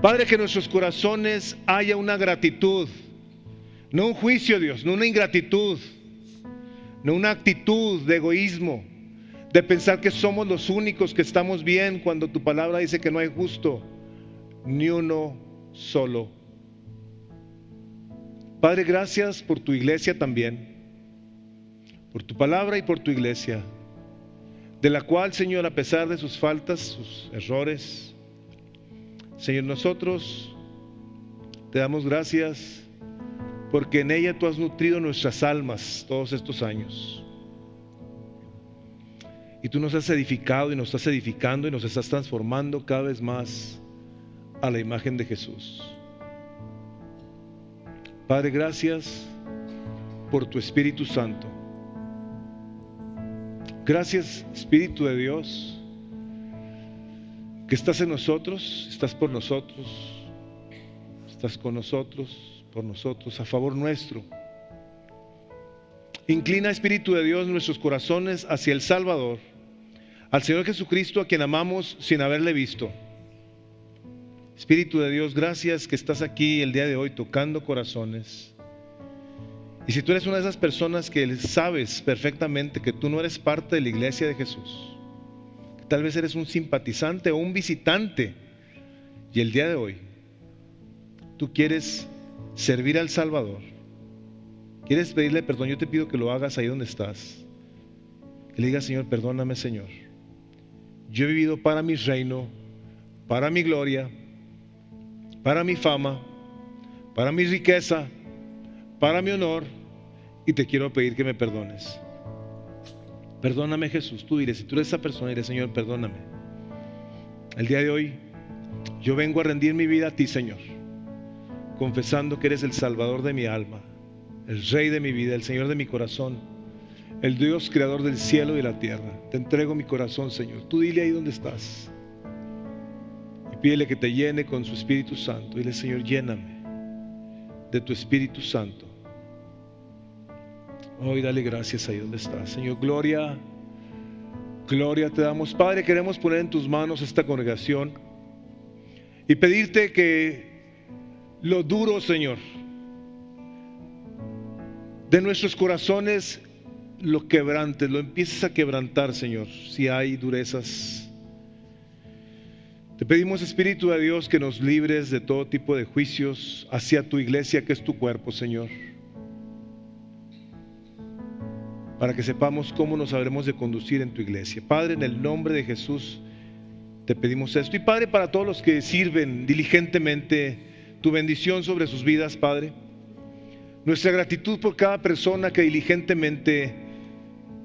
Padre, que en nuestros corazones haya una gratitud, no un juicio, Dios, no una ingratitud, no una actitud de egoísmo, de pensar que somos los únicos que estamos bien cuando tu palabra dice que no hay justo, ni uno solo. Padre, gracias por tu iglesia también, por tu palabra y por tu iglesia de la cual, Señor, a pesar de sus faltas, sus errores, Señor, nosotros te damos gracias porque en ella tú has nutrido nuestras almas todos estos años. Y tú nos has edificado y nos estás edificando y nos estás transformando cada vez más a la imagen de Jesús. Padre, gracias por tu Espíritu Santo Gracias Espíritu de Dios, que estás en nosotros, estás por nosotros, estás con nosotros, por nosotros, a favor nuestro. Inclina Espíritu de Dios nuestros corazones hacia el Salvador, al Señor Jesucristo a quien amamos sin haberle visto. Espíritu de Dios, gracias que estás aquí el día de hoy tocando corazones. Y si tú eres una de esas personas que sabes perfectamente que tú no eres parte de la iglesia de Jesús, tal vez eres un simpatizante o un visitante, y el día de hoy tú quieres servir al Salvador, quieres pedirle perdón, yo te pido que lo hagas ahí donde estás, que le digas, Señor, perdóname, Señor. Yo he vivido para mi reino, para mi gloria, para mi fama, para mi riqueza para mi honor y te quiero pedir que me perdones. Perdóname Jesús, tú diré, si tú eres esa persona, diré Señor, perdóname. El día de hoy yo vengo a rendir mi vida a ti Señor, confesando que eres el Salvador de mi alma, el Rey de mi vida, el Señor de mi corazón, el Dios creador del cielo y la tierra. Te entrego mi corazón Señor, tú dile ahí donde estás. Y pídele que te llene con su Espíritu Santo. Dile Señor, lléname de tu Espíritu Santo. Hoy dale gracias ahí donde estás. Señor, gloria, gloria te damos. Padre, queremos poner en tus manos esta congregación y pedirte que lo duro, Señor, de nuestros corazones lo quebrantes, lo empieces a quebrantar, Señor, si hay durezas te pedimos, Espíritu de Dios, que nos libres de todo tipo de juicios hacia tu iglesia, que es tu cuerpo, Señor. Para que sepamos cómo nos habremos de conducir en tu iglesia. Padre, en el nombre de Jesús, te pedimos esto. Y Padre, para todos los que sirven diligentemente, tu bendición sobre sus vidas, Padre. Nuestra gratitud por cada persona que diligentemente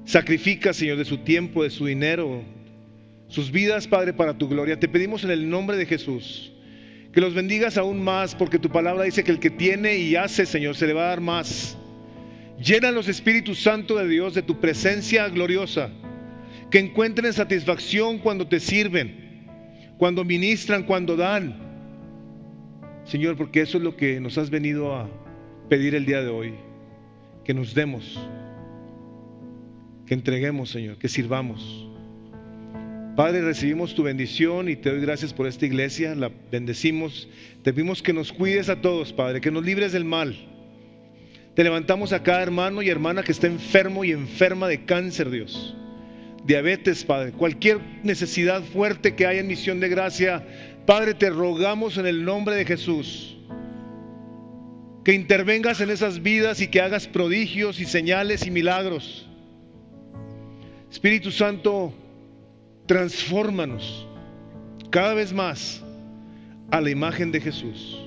sacrifica, Señor, de su tiempo, de su dinero, sus vidas, Padre, para tu gloria. Te pedimos en el nombre de Jesús que los bendigas aún más, porque tu palabra dice que el que tiene y hace, Señor, se le va a dar más. Llena los espíritus Santo de Dios de tu presencia gloriosa, que encuentren satisfacción cuando te sirven, cuando ministran, cuando dan. Señor, porque eso es lo que nos has venido a pedir el día de hoy, que nos demos, que entreguemos, Señor, que sirvamos Padre, recibimos tu bendición y te doy gracias por esta iglesia, la bendecimos. Te pedimos que nos cuides a todos, Padre, que nos libres del mal. Te levantamos a cada hermano y hermana que está enfermo y enferma de cáncer, Dios. Diabetes, Padre. Cualquier necesidad fuerte que haya en misión de gracia, Padre, te rogamos en el nombre de Jesús. Que intervengas en esas vidas y que hagas prodigios y señales y milagros. Espíritu Santo, transfórmanos cada vez más a la imagen de Jesús.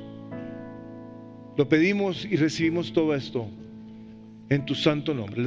Lo pedimos y recibimos todo esto en tu santo nombre.